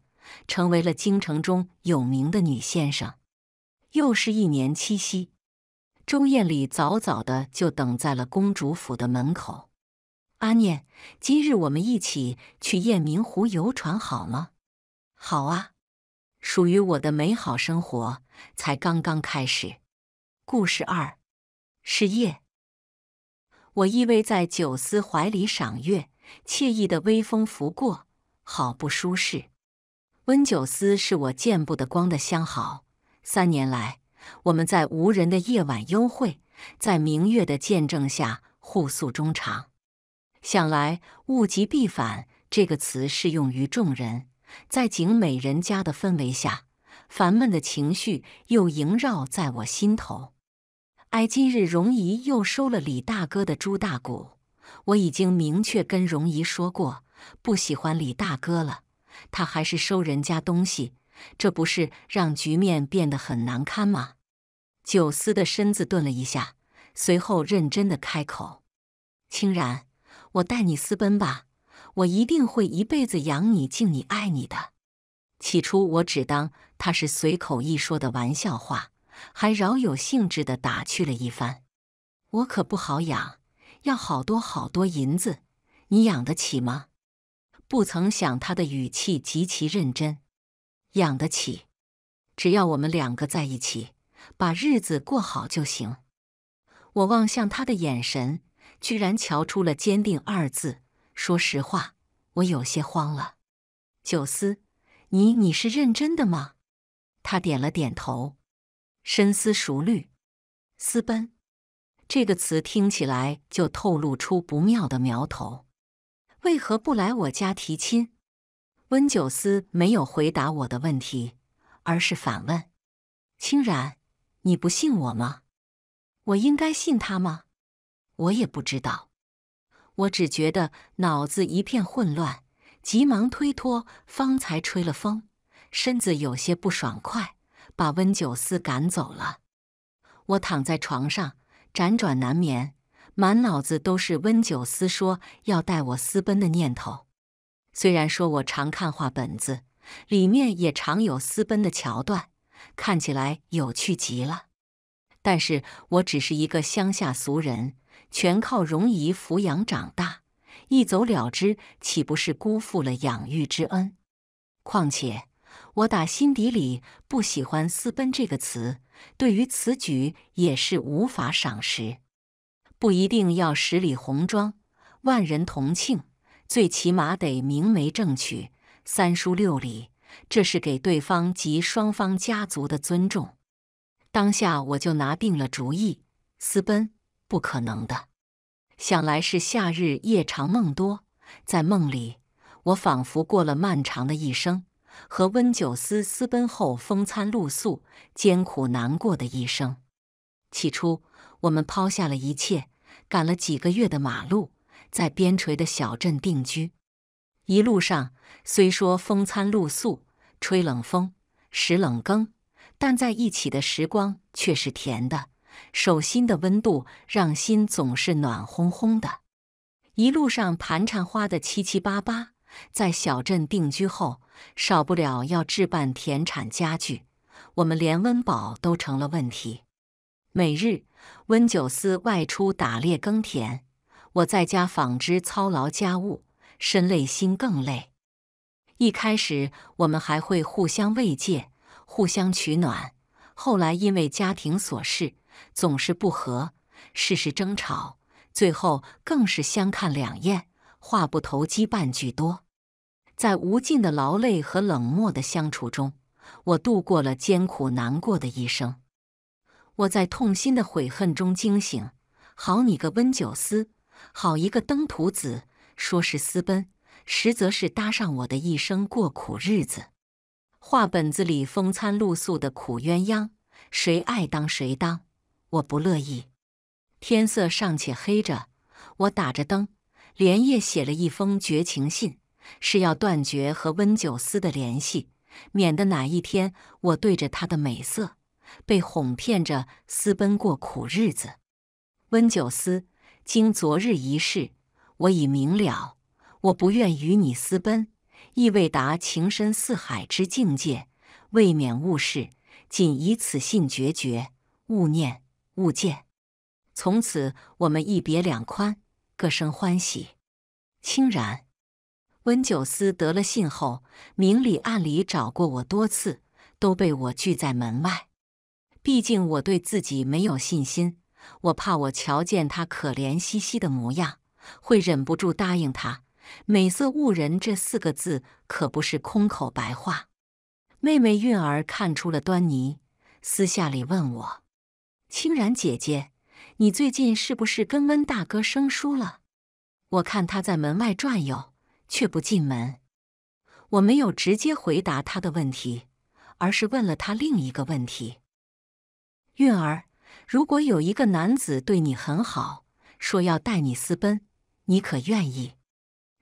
Speaker 1: 成为了京城中有名的女先生。又是一年七夕，周艳丽早早的就等在了公主府的门口。阿念，今日我们一起去雁鸣湖游船好吗？好啊，属于我的美好生活。才刚刚开始。故事二，是夜，我依偎在九思怀里赏月，惬意的微风拂过，好不舒适。温九思是我见不得光的相好，三年来，我们在无人的夜晚幽会，在明月的见证下互诉衷肠。想来“物极必反”这个词适用于众人，在景美人家的氛围下。烦闷的情绪又萦绕在我心头。哎，今日容姨又收了李大哥的猪大骨，我已经明确跟容姨说过不喜欢李大哥了。他还是收人家东西，这不是让局面变得很难堪吗？九思的身子顿了一下，随后认真的开口：“清然，我带你私奔吧，我一定会一辈子养你、敬你、爱你的。起初我只当……”他是随口一说的玩笑话，还饶有兴致地打趣了一番。我可不好养，要好多好多银子，你养得起吗？不曾想他的语气极其认真，养得起，只要我们两个在一起，把日子过好就行。我望向他的眼神，居然瞧出了坚定二字。说实话，我有些慌了。九思，你你是认真的吗？他点了点头，深思熟虑。私奔这个词听起来就透露出不妙的苗头。为何不来我家提亲？温九思没有回答我的问题，而是反问：“清然，你不信我吗？我应该信他吗？我也不知道。我只觉得脑子一片混乱，急忙推脱，方才吹了风。”身子有些不爽快，把温九思赶走了。我躺在床上辗转难眠，满脑子都是温九思说要带我私奔的念头。虽然说我常看话本子，里面也常有私奔的桥段，看起来有趣极了。但是我只是一个乡下俗人，全靠容姨抚养长大，一走了之，岂不是辜负了养育之恩？况且。我打心底里不喜欢“私奔”这个词，对于此举也是无法赏识。不一定要十里红妆、万人同庆，最起码得明媒正娶、三书六礼，这是给对方及双方家族的尊重。当下我就拿定了主意，私奔不可能的。想来是夏日夜长梦多，在梦里，我仿佛过了漫长的一生。和温九思私奔后，风餐露宿、艰苦难过的一生。起初，我们抛下了一切，赶了几个月的马路，在边陲的小镇定居。一路上虽说风餐露宿、吹冷风、食冷羹，但在一起的时光却是甜的。手心的温度让心总是暖烘烘的。一路上盘缠花的七七八八。在小镇定居后，少不了要置办田产家具，我们连温饱都成了问题。每日温九思外出打猎耕田，我在家纺织操劳家务，身累心更累。一开始我们还会互相慰藉，互相取暖，后来因为家庭琐事总是不和，事事争吵，最后更是相看两厌。话不投机半句多，在无尽的劳累和冷漠的相处中，我度过了艰苦难过的一生。我在痛心的悔恨中惊醒：好你个温九思，好一个登徒子！说是私奔，实则是搭上我的一生过苦日子。话本子里风餐露宿的苦鸳鸯，谁爱当谁当，我不乐意。天色尚且黑着，我打着灯。连夜写了一封绝情信，是要断绝和温九思的联系，免得哪一天我对着他的美色被哄骗着私奔过苦日子。温九思，经昨日一事，我已明了，我不愿与你私奔，亦未达情深似海之境界，未免误事，仅以此信决绝，勿念勿见，从此我们一别两宽。各生欢喜。青然，温九思得了信后，明里暗里找过我多次，都被我拒在门外。毕竟我对自己没有信心，我怕我瞧见他可怜兮兮的模样，会忍不住答应他。美色误人这四个字可不是空口白话。妹妹韵儿看出了端倪，私下里问我：“青然姐姐。”你最近是不是跟温大哥生疏了？我看他在门外转悠，却不进门。我没有直接回答他的问题，而是问了他另一个问题：“韵儿，如果有一个男子对你很好，说要带你私奔，你可愿意？”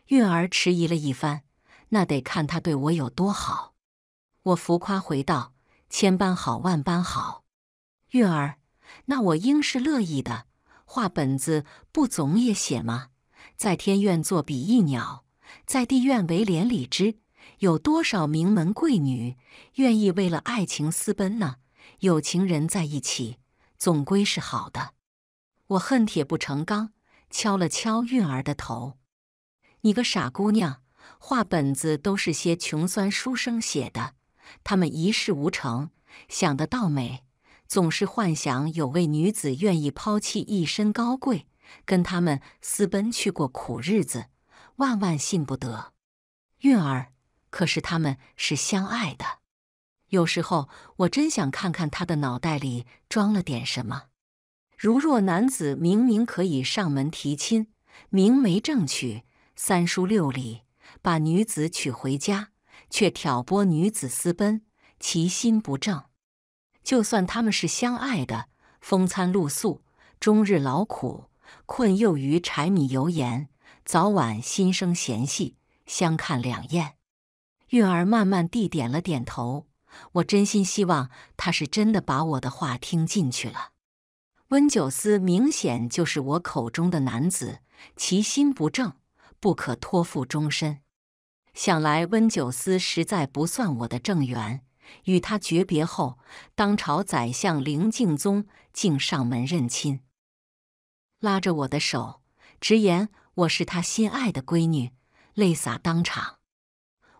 Speaker 1: 韵儿迟疑了一番：“那得看他对我有多好。”我浮夸回道：“千般好，万般好。”韵儿。那我应是乐意的，画本子不总也写吗？在天愿做比翼鸟，在地愿为连理枝。有多少名门贵女愿意为了爱情私奔呢？有情人在一起总归是好的。我恨铁不成钢，敲了敲韵儿的头：“你个傻姑娘，画本子都是些穷酸书生写的，他们一事无成，想得倒美。”总是幻想有位女子愿意抛弃一身高贵，跟他们私奔去过苦日子，万万信不得。韵儿，可是他们是相爱的。有时候我真想看看他的脑袋里装了点什么。如若男子明明可以上门提亲，明媒正娶，三书六礼把女子娶回家，却挑拨女子私奔，其心不正。就算他们是相爱的，风餐露宿，终日劳苦，困囿于柴米油盐，早晚心生嫌隙，相看两厌。韵儿慢慢地点了点头，我真心希望他是真的把我的话听进去了。温九思明显就是我口中的男子，其心不正，不可托付终身。想来温九思实在不算我的正缘。与他诀别后，当朝宰相灵敬宗竟上门认亲，拉着我的手，直言我是他心爱的闺女，泪洒当场。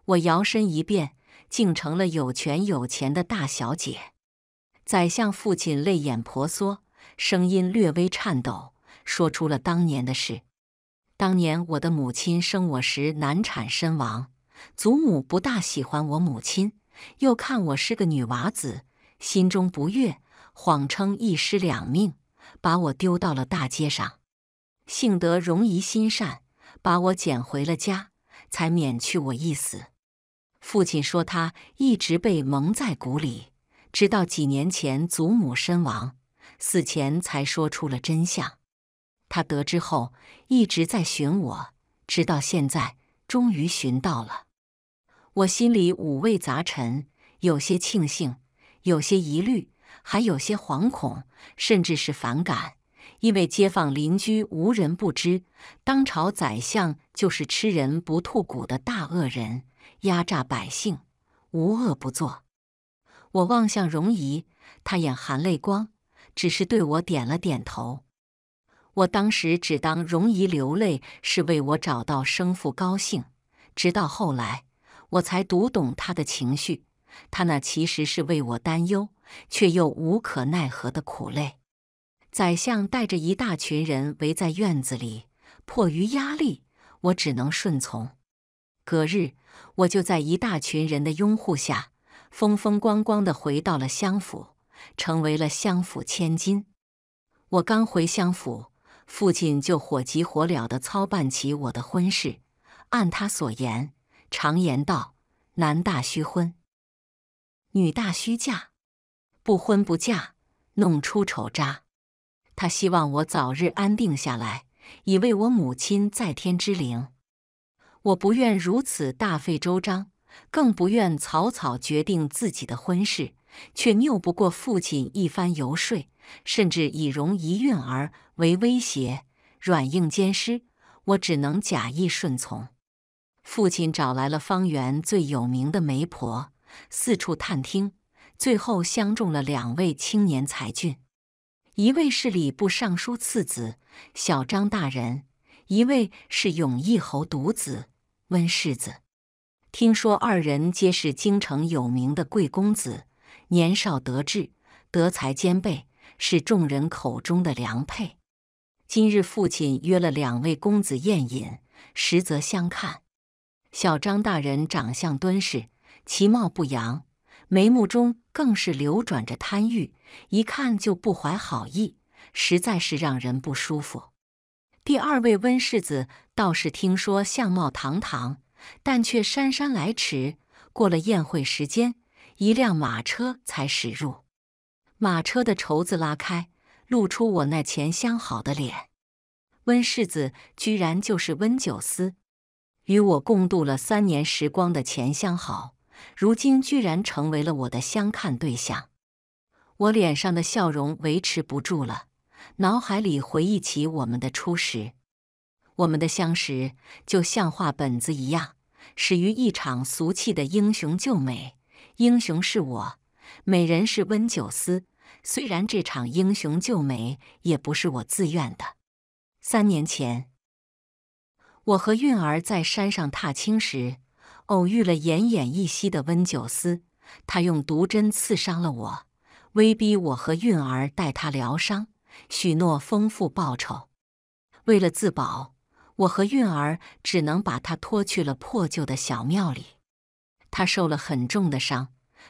Speaker 1: 我摇身一变，竟成了有权有钱的大小姐。宰相父亲泪眼婆娑，声音略微颤抖，说出了当年的事：当年我的母亲生我时难产身亡，祖母不大喜欢我母亲。又看我是个女娃子，心中不悦，谎称一尸两命，把我丢到了大街上。幸得容姨心善，把我捡回了家，才免去我一死。父亲说，他一直被蒙在鼓里，直到几年前祖母身亡，死前才说出了真相。他得知后一直在寻我，直到现在，终于寻到了。我心里五味杂陈，有些庆幸，有些疑虑，还有些惶恐，甚至是反感。因为街坊邻居无人不知，当朝宰相就是吃人不吐骨的大恶人，压榨百姓，无恶不作。我望向容仪，她眼含泪光，只是对我点了点头。我当时只当容仪流泪是为我找到生父高兴，直到后来。我才读懂他的情绪，他那其实是为我担忧，却又无可奈何的苦累。宰相带着一大群人围在院子里，迫于压力，我只能顺从。隔日，我就在一大群人的拥护下，风风光光的回到了相府，成为了相府千金。我刚回相府，父亲就火急火燎的操办起我的婚事，按他所言。常言道：“男大须婚，女大须嫁，不婚不嫁，弄出丑渣。”他希望我早日安定下来，以为我母亲在天之灵。我不愿如此大费周章，更不愿草草决定自己的婚事，却拗不过父亲一番游说，甚至以容一孕儿为威胁，软硬兼施，我只能假意顺从。父亲找来了方圆最有名的媒婆，四处探听，最后相中了两位青年才俊，一位是礼部尚书次子小张大人，一位是永义侯独子温世子。听说二人皆是京城有名的贵公子，年少得志，德才兼备，是众人口中的良配。今日父亲约了两位公子宴饮，实则相看。小张大人长相敦实，其貌不扬，眉目中更是流转着贪欲，一看就不怀好意，实在是让人不舒服。第二位温世子倒是听说相貌堂堂，但却姗姗来迟，过了宴会时间，一辆马车才驶入。马车的绸子拉开，露出我那前相好的脸。温世子居然就是温九思。与我共度了三年时光的钱相好，如今居然成为了我的相看对象。我脸上的笑容维持不住了，脑海里回忆起我们的初识。我们的相识就像画本子一样，始于一场俗气的英雄救美。英雄是我，美人是温九思。虽然这场英雄救美也不是我自愿的，三年前。我和韵儿在山上踏青时，偶遇了奄奄一息的温九思。他用毒针刺伤了我，威逼我和韵儿带他疗伤，许诺丰富报酬。为了自保，我和韵儿只能把他拖去了破旧的小庙里。他受了很重的伤，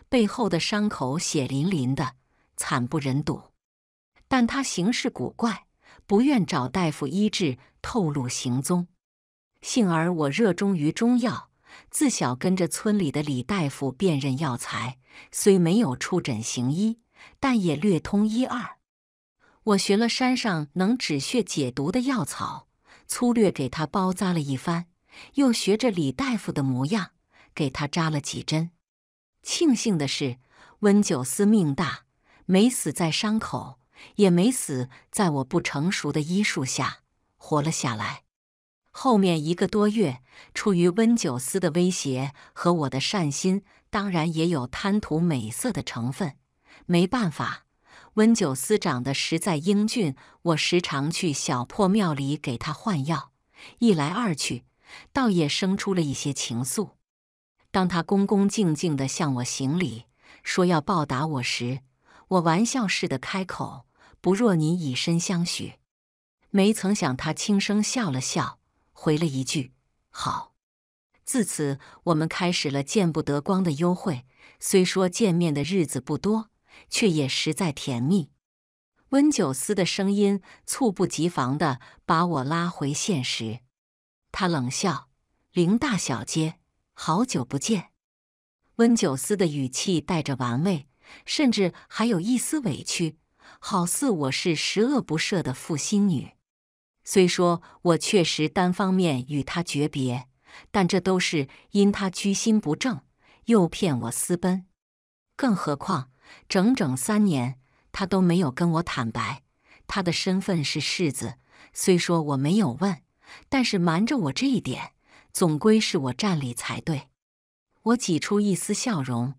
Speaker 1: 背后的伤口血淋淋的，惨不忍睹。但他行事古怪，不愿找大夫医治，透露行踪。幸而我热衷于中药，自小跟着村里的李大夫辨认药材，虽没有出诊行医，但也略通一二。我寻了山上能止血解毒的药草，粗略给他包扎了一番，又学着李大夫的模样给他扎了几针。庆幸的是，温九思命大，没死在伤口，也没死在我不成熟的医术下，活了下来。后面一个多月，出于温九思的威胁和我的善心，当然也有贪图美色的成分。没办法，温九思长得实在英俊，我时常去小破庙里给他换药，一来二去，倒也生出了一些情愫。当他恭恭敬敬地向我行礼，说要报答我时，我玩笑似的开口：“不若你以身相许。”没曾想他轻声笑了笑。回了一句：“好。”自此，我们开始了见不得光的幽会。虽说见面的日子不多，却也实在甜蜜。温九思的声音猝不及防地把我拉回现实。他冷笑：“林大小姐，好久不见。”温九思的语气带着玩味，甚至还有一丝委屈，好似我是十恶不赦的负心女。虽说我确实单方面与他诀别，但这都是因他居心不正，诱骗我私奔。更何况整整三年，他都没有跟我坦白他的身份是世子。虽说我没有问，但是瞒着我这一点，总归是我占理才对。我挤出一丝笑容：“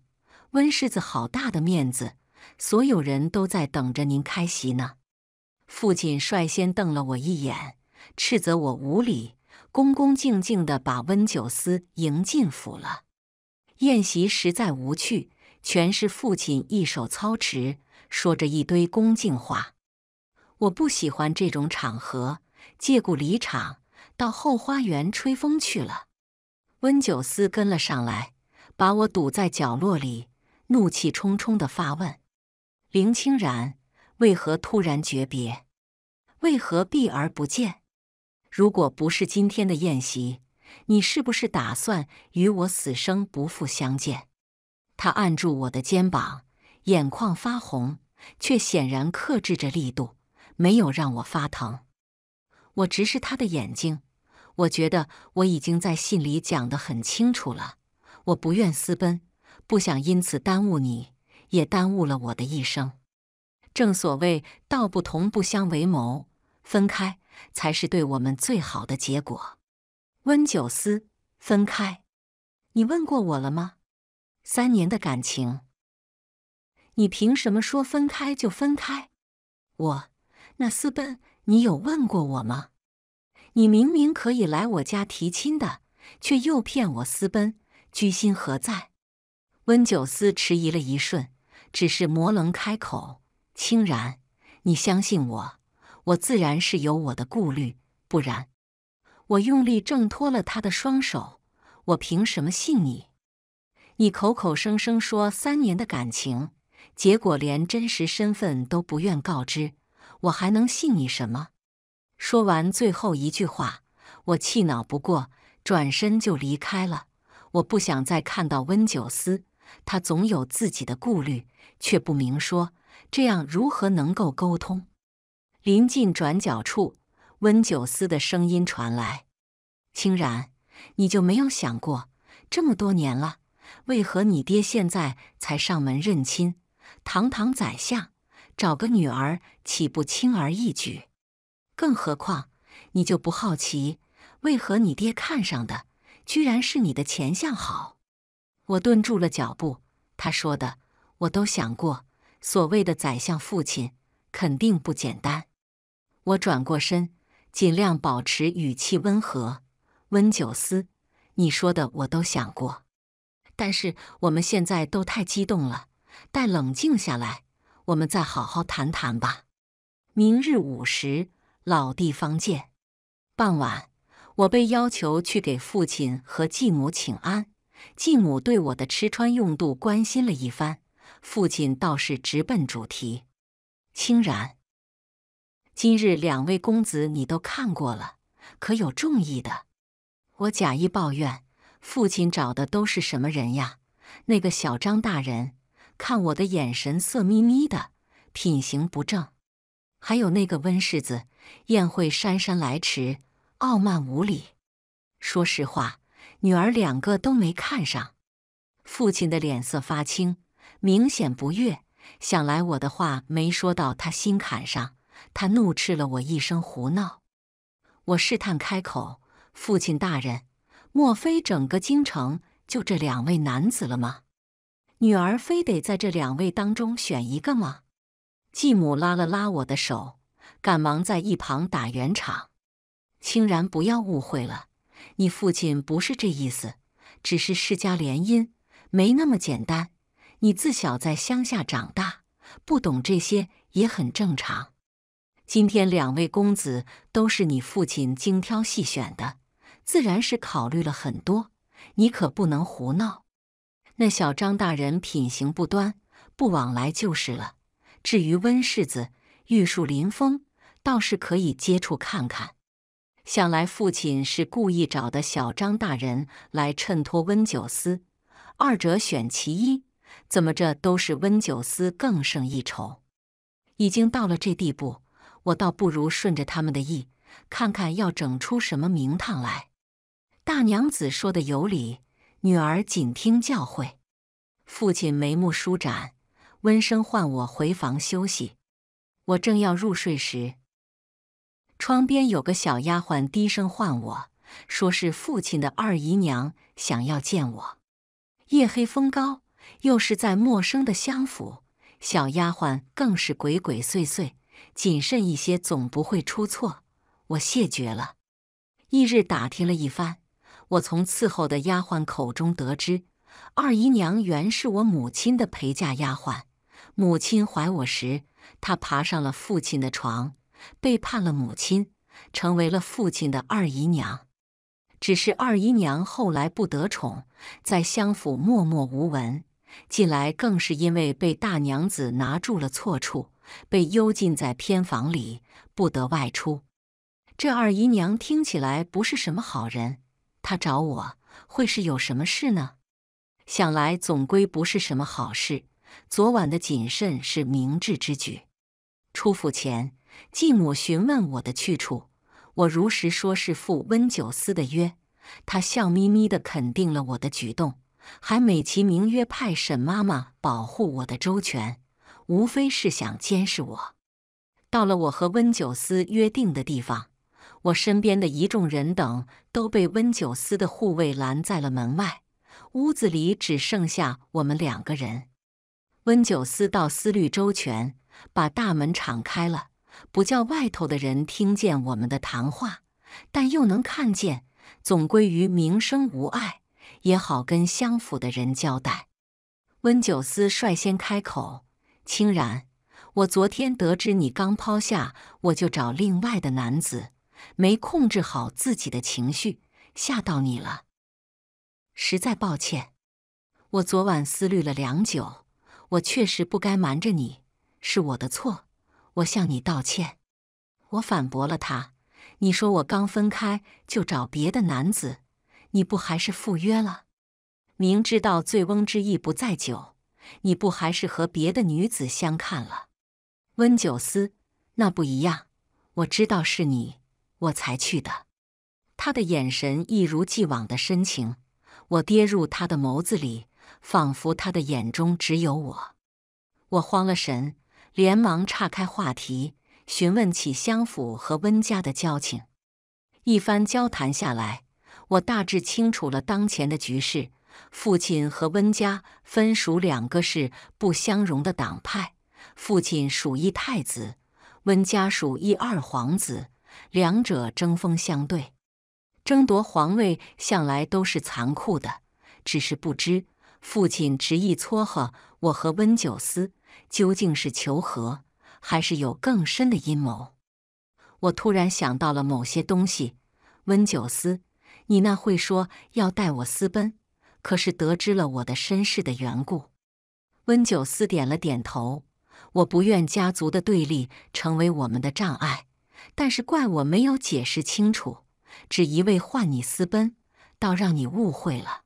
Speaker 1: 温世子，好大的面子！所有人都在等着您开席呢。”父亲率先瞪了我一眼，斥责我无礼，恭恭敬敬的把温九思迎进府了。宴席实在无趣，全是父亲一手操持，说着一堆恭敬话。我不喜欢这种场合，借故离场，到后花园吹风去了。温九思跟了上来，把我堵在角落里，怒气冲冲的发问：“林清然。”为何突然诀别？为何避而不见？如果不是今天的宴席，你是不是打算与我死生不复相见？他按住我的肩膀，眼眶发红，却显然克制着力度，没有让我发疼。我直视他的眼睛，我觉得我已经在信里讲得很清楚了。我不愿私奔，不想因此耽误你，也耽误了我的一生。正所谓道不同不相为谋，分开才是对我们最好的结果。温九思，分开？你问过我了吗？三年的感情，你凭什么说分开就分开？我那私奔，你有问过我吗？你明明可以来我家提亲的，却又骗我私奔，居心何在？温九思迟疑了一瞬，只是模棱开口。清然，你相信我，我自然是有我的顾虑，不然。我用力挣脱了他的双手，我凭什么信你？你口口声声说三年的感情，结果连真实身份都不愿告知，我还能信你什么？说完最后一句话，我气恼不过，转身就离开了。我不想再看到温九思，他总有自己的顾虑，却不明说。这样如何能够沟通？临近转角处，温九思的声音传来：“青然，你就没有想过，这么多年了，为何你爹现在才上门认亲？堂堂宰相，找个女儿岂不轻而易举？更何况，你就不好奇，为何你爹看上的居然是你的前相好？”我顿住了脚步。他说的，我都想过。所谓的宰相父亲肯定不简单。我转过身，尽量保持语气温和。温九思，你说的我都想过，但是我们现在都太激动了，待冷静下来，我们再好好谈谈吧。明日午时，老地方见。傍晚，我被要求去给父亲和继母请安，继母对我的吃穿用度关心了一番。父亲倒是直奔主题，清然，今日两位公子你都看过了，可有中意的？我假意抱怨：“父亲找的都是什么人呀？那个小张大人看我的眼神色眯眯的，品行不正；还有那个温世子，宴会姗姗来迟，傲慢无礼。说实话，女儿两个都没看上。”父亲的脸色发青。明显不悦，想来我的话没说到他心坎上，他怒斥了我一声“胡闹”。我试探开口：“父亲大人，莫非整个京城就这两位男子了吗？女儿非得在这两位当中选一个吗？”继母拉了拉我的手，赶忙在一旁打圆场：“清然，不要误会了，你父亲不是这意思，只是世家联姻，没那么简单。”你自小在乡下长大，不懂这些也很正常。今天两位公子都是你父亲精挑细选的，自然是考虑了很多。你可不能胡闹。那小张大人品行不端，不往来就是了。至于温世子，玉树临风，倒是可以接触看看。想来父亲是故意找的小张大人来衬托温九思，二者选其一。怎么着都是温九思更胜一筹，已经到了这地步，我倒不如顺着他们的意，看看要整出什么名堂来。大娘子说的有理，女儿谨听教诲。父亲眉目舒展，温声唤我回房休息。我正要入睡时，窗边有个小丫鬟低声唤我，说是父亲的二姨娘想要见我。夜黑风高。又是在陌生的相府，小丫鬟更是鬼鬼祟祟，谨慎一些总不会出错。我谢绝了。翌日打听了一番，我从伺候的丫鬟口中得知，二姨娘原是我母亲的陪嫁丫鬟。母亲怀我时，她爬上了父亲的床，背叛了母亲，成为了父亲的二姨娘。只是二姨娘后来不得宠，在相府默默无闻。近来更是因为被大娘子拿住了错处，被幽禁在偏房里，不得外出。这二姨娘听起来不是什么好人，她找我会是有什么事呢？想来总归不是什么好事。昨晚的谨慎是明智之举。出府前，继母询问我的去处，我如实说是赴温九思的约。她笑眯眯的肯定了我的举动。还美其名曰派沈妈妈保护我的周全，无非是想监视我。到了我和温九思约定的地方，我身边的一众人等都被温九思的护卫拦在了门外，屋子里只剩下我们两个人。温九思到思虑周全，把大门敞开了，不叫外头的人听见我们的谈话，但又能看见，总归于名声无碍。也好跟相府的人交代。温九思率先开口：“清然，我昨天得知你刚抛下我就找另外的男子，没控制好自己的情绪，吓到你了，实在抱歉。我昨晚思虑了良久，我确实不该瞒着你，是我的错，我向你道歉。”我反驳了他：“你说我刚分开就找别的男子？”你不还是赴约了？明知道醉翁之意不在酒，你不还是和别的女子相看了？温九思，那不一样。我知道是你，我才去的。他的眼神一如既往的深情，我跌入他的眸子里，仿佛他的眼中只有我。我慌了神，连忙岔开话题，询问起相府和温家的交情。一番交谈下来。我大致清楚了当前的局势。父亲和温家分属两个是不相容的党派，父亲属一太子，温家属一二皇子，两者针锋相对，争夺皇位向来都是残酷的。只是不知父亲执意撮合我和温九思，究竟是求和，还是有更深的阴谋？我突然想到了某些东西，温九思。你那会说要带我私奔，可是得知了我的身世的缘故，温九思点了点头。我不愿家族的对立成为我们的障碍，但是怪我没有解释清楚，只一味唤你私奔，倒让你误会了。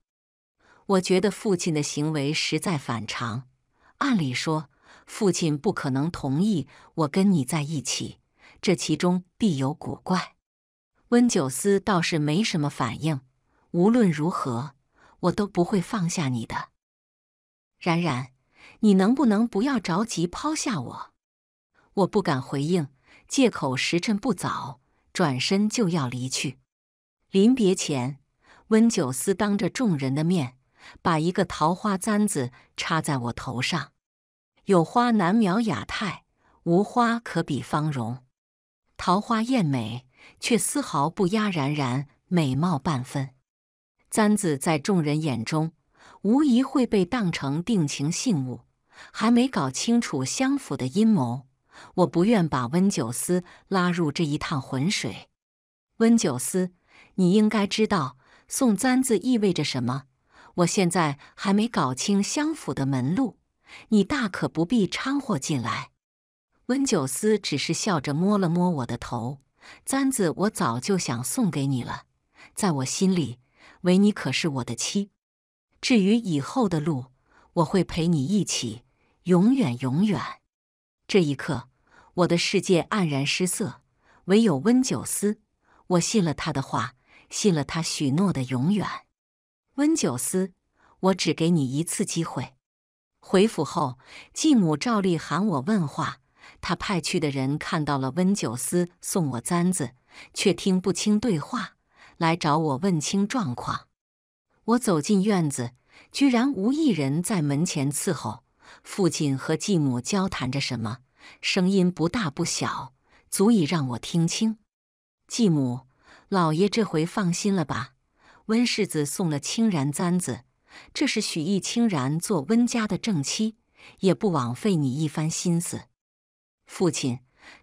Speaker 1: 我觉得父亲的行为实在反常，按理说父亲不可能同意我跟你在一起，这其中必有古怪。温九思倒是没什么反应。无论如何，我都不会放下你的。冉冉，你能不能不要着急抛下我？我不敢回应，借口时辰不早，转身就要离去。临别前，温九思当着众人的面，把一个桃花簪子插在我头上。有花难描雅态，无花可比芳容。桃花艳美。却丝毫不压冉冉，美貌半分，簪子在众人眼中无疑会被当成定情信物。还没搞清楚相府的阴谋，我不愿把温九思拉入这一趟浑水。温九思，你应该知道送簪子意味着什么。我现在还没搞清相府的门路，你大可不必掺和进来。温九思只是笑着摸了摸我的头。簪子我早就想送给你了，在我心里，唯你可是我的妻。至于以后的路，我会陪你一起，永远永远。这一刻，我的世界黯然失色，唯有温九思。我信了他的话，信了他许诺的永远。温九思，我只给你一次机会。回府后，继母照例喊我问话。他派去的人看到了温九思送我簪子，却听不清对话，来找我问清状况。我走进院子，居然无一人在门前伺候。父亲和继母交谈着什么，声音不大不小，足以让我听清。继母，老爷这回放心了吧？温世子送了清然簪子，这是许意清然做温家的正妻，也不枉费你一番心思。父亲，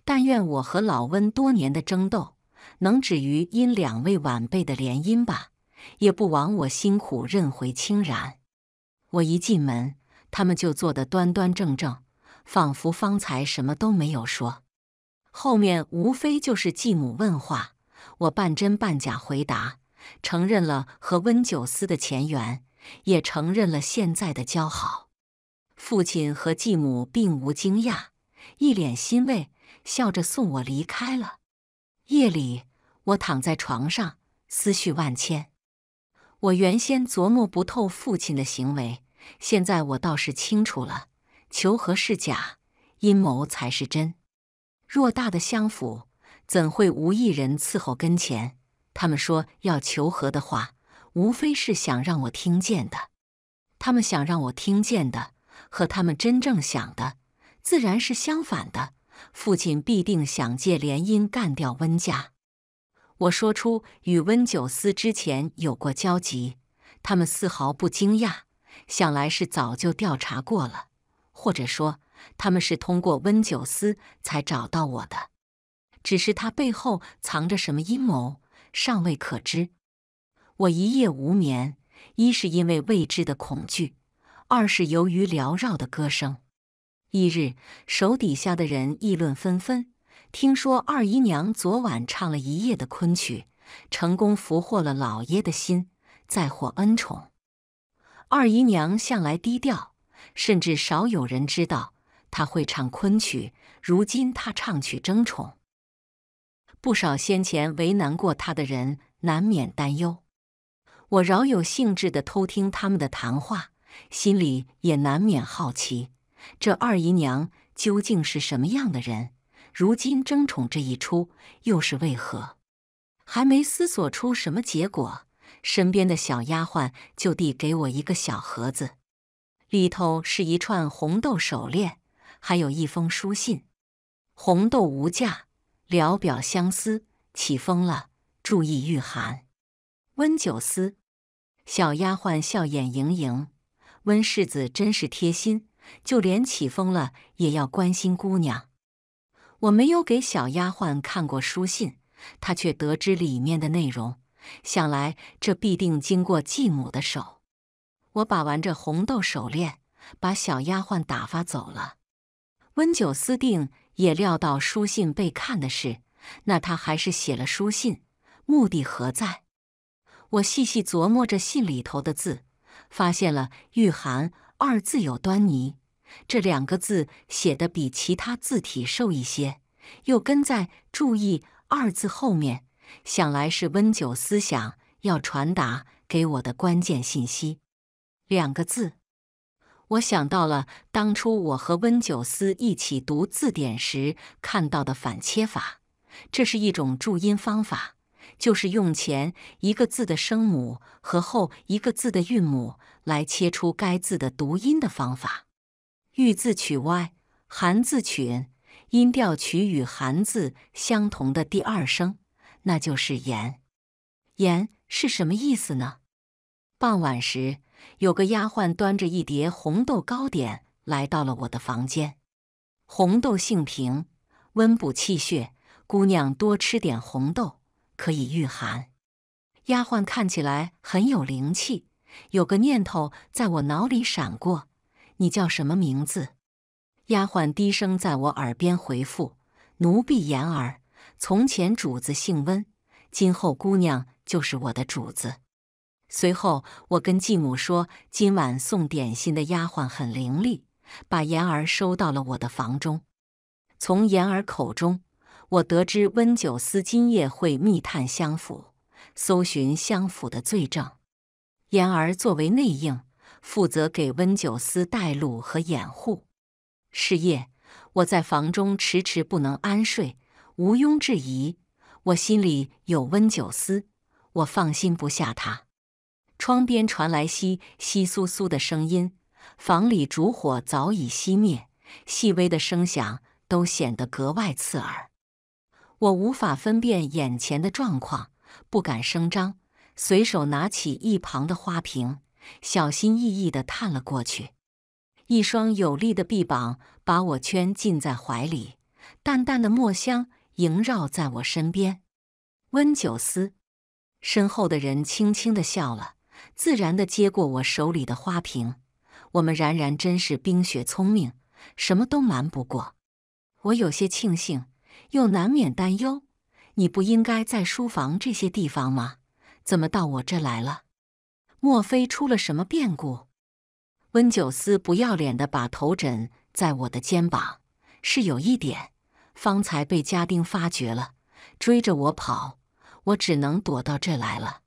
Speaker 1: 但愿我和老温多年的争斗能止于因两位晚辈的联姻吧，也不枉我辛苦认回清然。我一进门，他们就坐得端端正正，仿佛方才什么都没有说。后面无非就是继母问话，我半真半假回答，承认了和温九思的前缘，也承认了现在的交好。父亲和继母并无惊讶。一脸欣慰，笑着送我离开了。夜里，我躺在床上，思绪万千。我原先琢磨不透父亲的行为，现在我倒是清楚了：求和是假，阴谋才是真。偌大的相府，怎会无一人伺候跟前？他们说要求和的话，无非是想让我听见的。他们想让我听见的，和他们真正想的。自然是相反的，父亲必定想借联姻干掉温家。我说出与温九思之前有过交集，他们丝毫不惊讶，想来是早就调查过了，或者说他们是通过温九思才找到我的。只是他背后藏着什么阴谋，尚未可知。我一夜无眠，一是因为未知的恐惧，二是由于缭绕的歌声。一日，手底下的人议论纷纷。听说二姨娘昨晚唱了一夜的昆曲，成功俘获了老爷的心，再获恩宠。二姨娘向来低调，甚至少有人知道她会唱昆曲。如今她唱曲争宠，不少先前为难过她的人难免担忧。我饶有兴致地偷听他们的谈话，心里也难免好奇。这二姨娘究竟是什么样的人？如今争宠这一出又是为何？还没思索出什么结果，身边的小丫鬟就递给我一个小盒子，里头是一串红豆手链，还有一封书信：“红豆无价，聊表相思。起风了，注意御寒。”温九思，小丫鬟笑眼盈盈：“温世子真是贴心。”就连起风了也要关心姑娘。我没有给小丫鬟看过书信，她却得知里面的内容。想来这必定经过继母的手。我把玩着红豆手链，把小丫鬟打发走了。温九思定也料到书信被看的事，那他还是写了书信，目的何在？我细细琢磨着信里头的字，发现了“御寒”二字有端倪。这两个字写的比其他字体瘦一些，又跟在“注意”二字后面，想来是温九思想要传达给我的关键信息。两个字，我想到了当初我和温九思一起读字典时看到的反切法，这是一种注音方法，就是用前一个字的声母和后一个字的韵母来切出该字的读音的方法。玉字取歪，寒字取音调取与寒字相同的第二声，那就是严。严是什么意思呢？傍晚时，有个丫鬟端着一碟红豆糕点来到了我的房间。红豆性平，温补气血，姑娘多吃点红豆可以御寒。丫鬟看起来很有灵气，有个念头在我脑里闪过。你叫什么名字？丫鬟低声在我耳边回复：“奴婢妍儿。从前主子姓温，今后姑娘就是我的主子。”随后，我跟继母说：“今晚送点心的丫鬟很伶俐，把妍儿收到了我的房中。从妍儿口中，我得知温九思今夜会密探相府，搜寻相府的罪证。妍儿作为内应。”负责给温九思带路和掩护。是夜，我在房中迟迟不能安睡。毋庸置疑，我心里有温九思，我放心不下他。窗边传来窸窸窣窣的声音，房里烛火早已熄灭，细微的声响都显得格外刺耳。我无法分辨眼前的状况，不敢声张，随手拿起一旁的花瓶。小心翼翼地探了过去，一双有力的臂膀把我圈进在怀里，淡淡的墨香萦绕在我身边。温九思，身后的人轻轻地笑了，自然地接过我手里的花瓶。我们然然真是冰雪聪明，什么都瞒不过。我有些庆幸，又难免担忧。你不应该在书房这些地方吗？怎么到我这来了？莫非出了什么变故？温九思不要脸的把头枕在我的肩膀。是有一点，方才被家丁发觉了，追着我跑，我只能躲到这来了。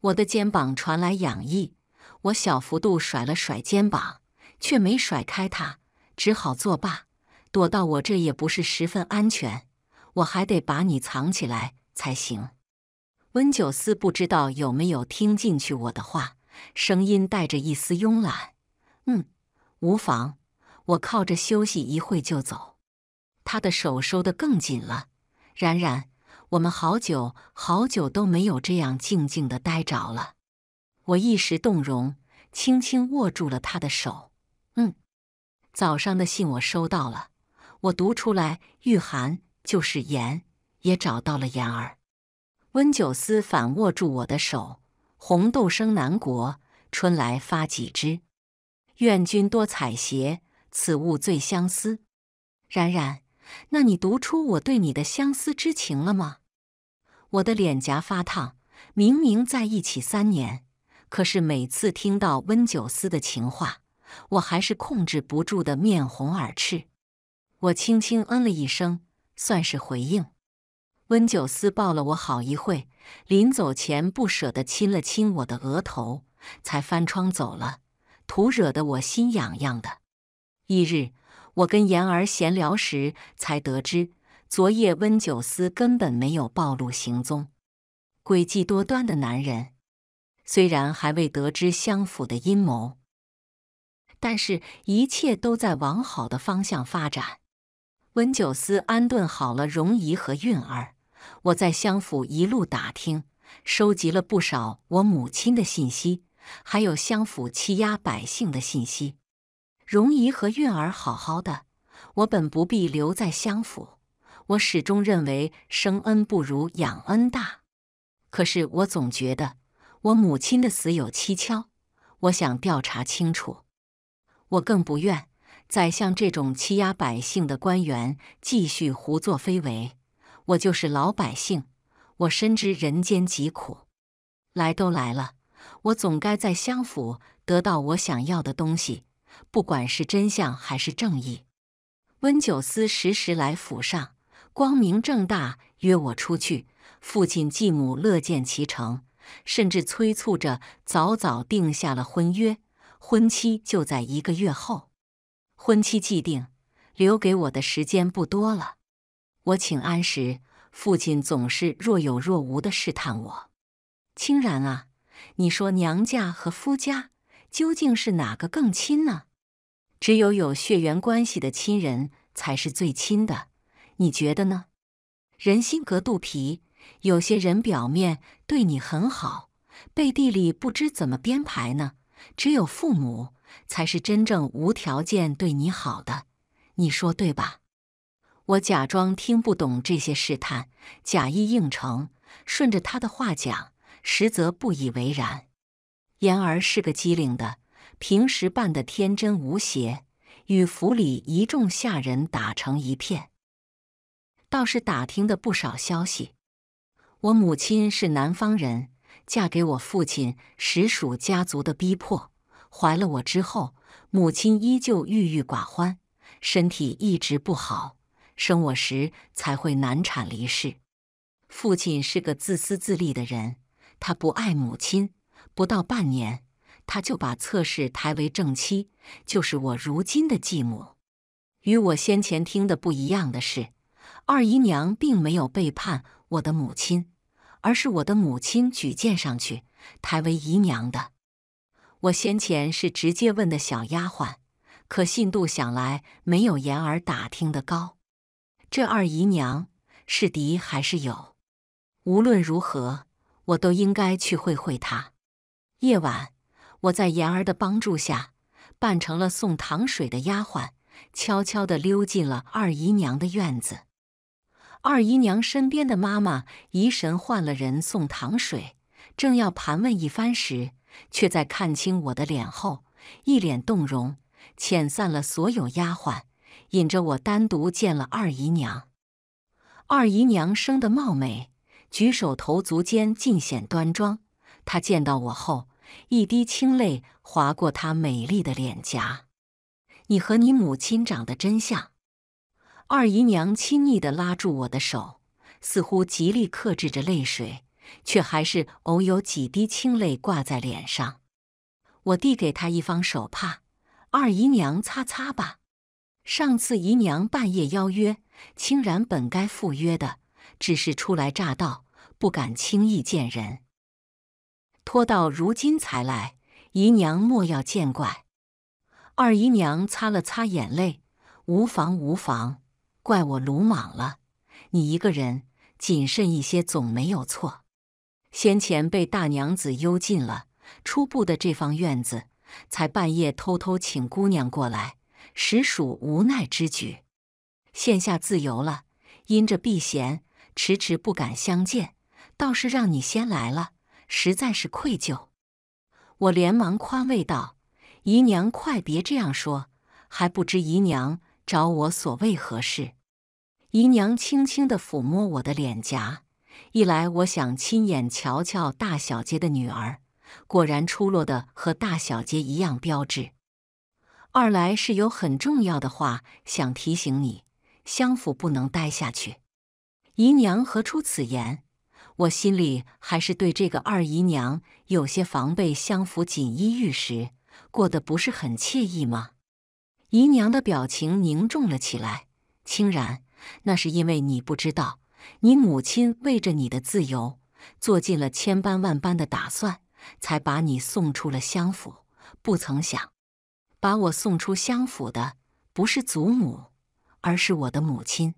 Speaker 1: 我的肩膀传来痒意，我小幅度甩了甩肩膀，却没甩开他，只好作罢。躲到我这也不是十分安全，我还得把你藏起来才行。温九思不知道有没有听进去我的话，声音带着一丝慵懒。嗯，无妨，我靠着休息一会就走。他的手收得更紧了。冉冉，我们好久好久都没有这样静静的呆着了。我一时动容，轻轻握住了他的手。嗯，早上的信我收到了，我读出来，玉涵就是言，也找到了言儿。温九思反握住我的手：“红豆生南国，春来发几枝。愿君多采撷，此物最相思。”冉冉，那你读出我对你的相思之情了吗？我的脸颊发烫，明明在一起三年，可是每次听到温九思的情话，我还是控制不住的面红耳赤。我轻轻嗯了一声，算是回应。温九思抱了我好一会，临走前不舍得亲了亲我的额头，才翻窗走了，徒惹得我心痒痒的。翌日，我跟言儿闲聊时才得知，昨夜温九思根本没有暴露行踪。诡计多端的男人，虽然还未得知相府的阴谋，但是一切都在往好的方向发展。温九思安顿好了容姨和韵儿。我在相府一路打听，收集了不少我母亲的信息，还有相府欺压百姓的信息。容姨和韵儿好好的，我本不必留在相府。我始终认为生恩不如养恩大，可是我总觉得我母亲的死有蹊跷，我想调查清楚。我更不愿宰相这种欺压百姓的官员继续胡作非为。我就是老百姓，我深知人间疾苦。来都来了，我总该在相府得到我想要的东西，不管是真相还是正义。温九思时时来府上，光明正大约我出去。父亲、继母乐见其成，甚至催促着早早定下了婚约，婚期就在一个月后。婚期既定，留给我的时间不多了。我请安时，父亲总是若有若无的试探我：“清然啊，你说娘家和夫家，究竟是哪个更亲呢？只有有血缘关系的亲人才是最亲的，你觉得呢？人心隔肚皮，有些人表面对你很好，背地里不知怎么编排呢。只有父母才是真正无条件对你好的，你说对吧？”我假装听不懂这些试探，假意应承，顺着他的话讲，实则不以为然。言儿是个机灵的，平时扮的天真无邪，与府里一众下人打成一片，倒是打听的不少消息。我母亲是南方人，嫁给我父亲实属家族的逼迫。怀了我之后，母亲依旧郁郁寡欢，身体一直不好。生我时才会难产离世，父亲是个自私自利的人，他不爱母亲。不到半年，他就把侧室抬为正妻，就是我如今的继母。与我先前听的不一样的是，二姨娘并没有背叛我的母亲，而是我的母亲举荐上去，抬为姨娘的。我先前是直接问的小丫鬟，可信度想来没有言儿打听的高。这二姨娘是敌还是友？无论如何，我都应该去会会她。夜晚，我在妍儿的帮助下，扮成了送糖水的丫鬟，悄悄地溜进了二姨娘的院子。二姨娘身边的妈妈疑神换了人送糖水，正要盘问一番时，却在看清我的脸后，一脸动容，遣散了所有丫鬟。引着我单独见了二姨娘。二姨娘生得貌美，举手投足间尽显端庄。她见到我后，一滴清泪划过她美丽的脸颊。你和你母亲长得真像。二姨娘亲昵地拉住我的手，似乎极力克制着泪水，却还是偶有几滴清泪挂在脸上。我递给她一方手帕，二姨娘擦擦吧。上次姨娘半夜邀约，清然本该赴约的，只是初来乍到，不敢轻易见人，拖到如今才来。姨娘莫要见怪。二姨娘擦了擦眼泪，无妨无妨，怪我鲁莽了。你一个人谨慎一些总没有错。先前被大娘子幽禁了，初步的这方院子，才半夜偷偷请姑娘过来。实属无奈之举，现下自由了，因着避嫌，迟迟不敢相见，倒是让你先来了，实在是愧疚。我连忙宽慰道：“姨娘，快别这样说，还不知姨娘找我所为何事。”姨娘轻轻地抚摸我的脸颊，一来我想亲眼瞧瞧大小姐的女儿，果然出落的和大小姐一样标致。二来是有很重要的话想提醒你，相府不能待下去。姨娘何出此言？我心里还是对这个二姨娘有些防备。相府锦衣玉食，过得不是很惬意吗？姨娘的表情凝重了起来。清然，那是因为你不知道，你母亲为着你的自由，做尽了千般万般的打算，才把你送出了相府。不曾想。把我送出相府的不是祖母，而是我的母亲。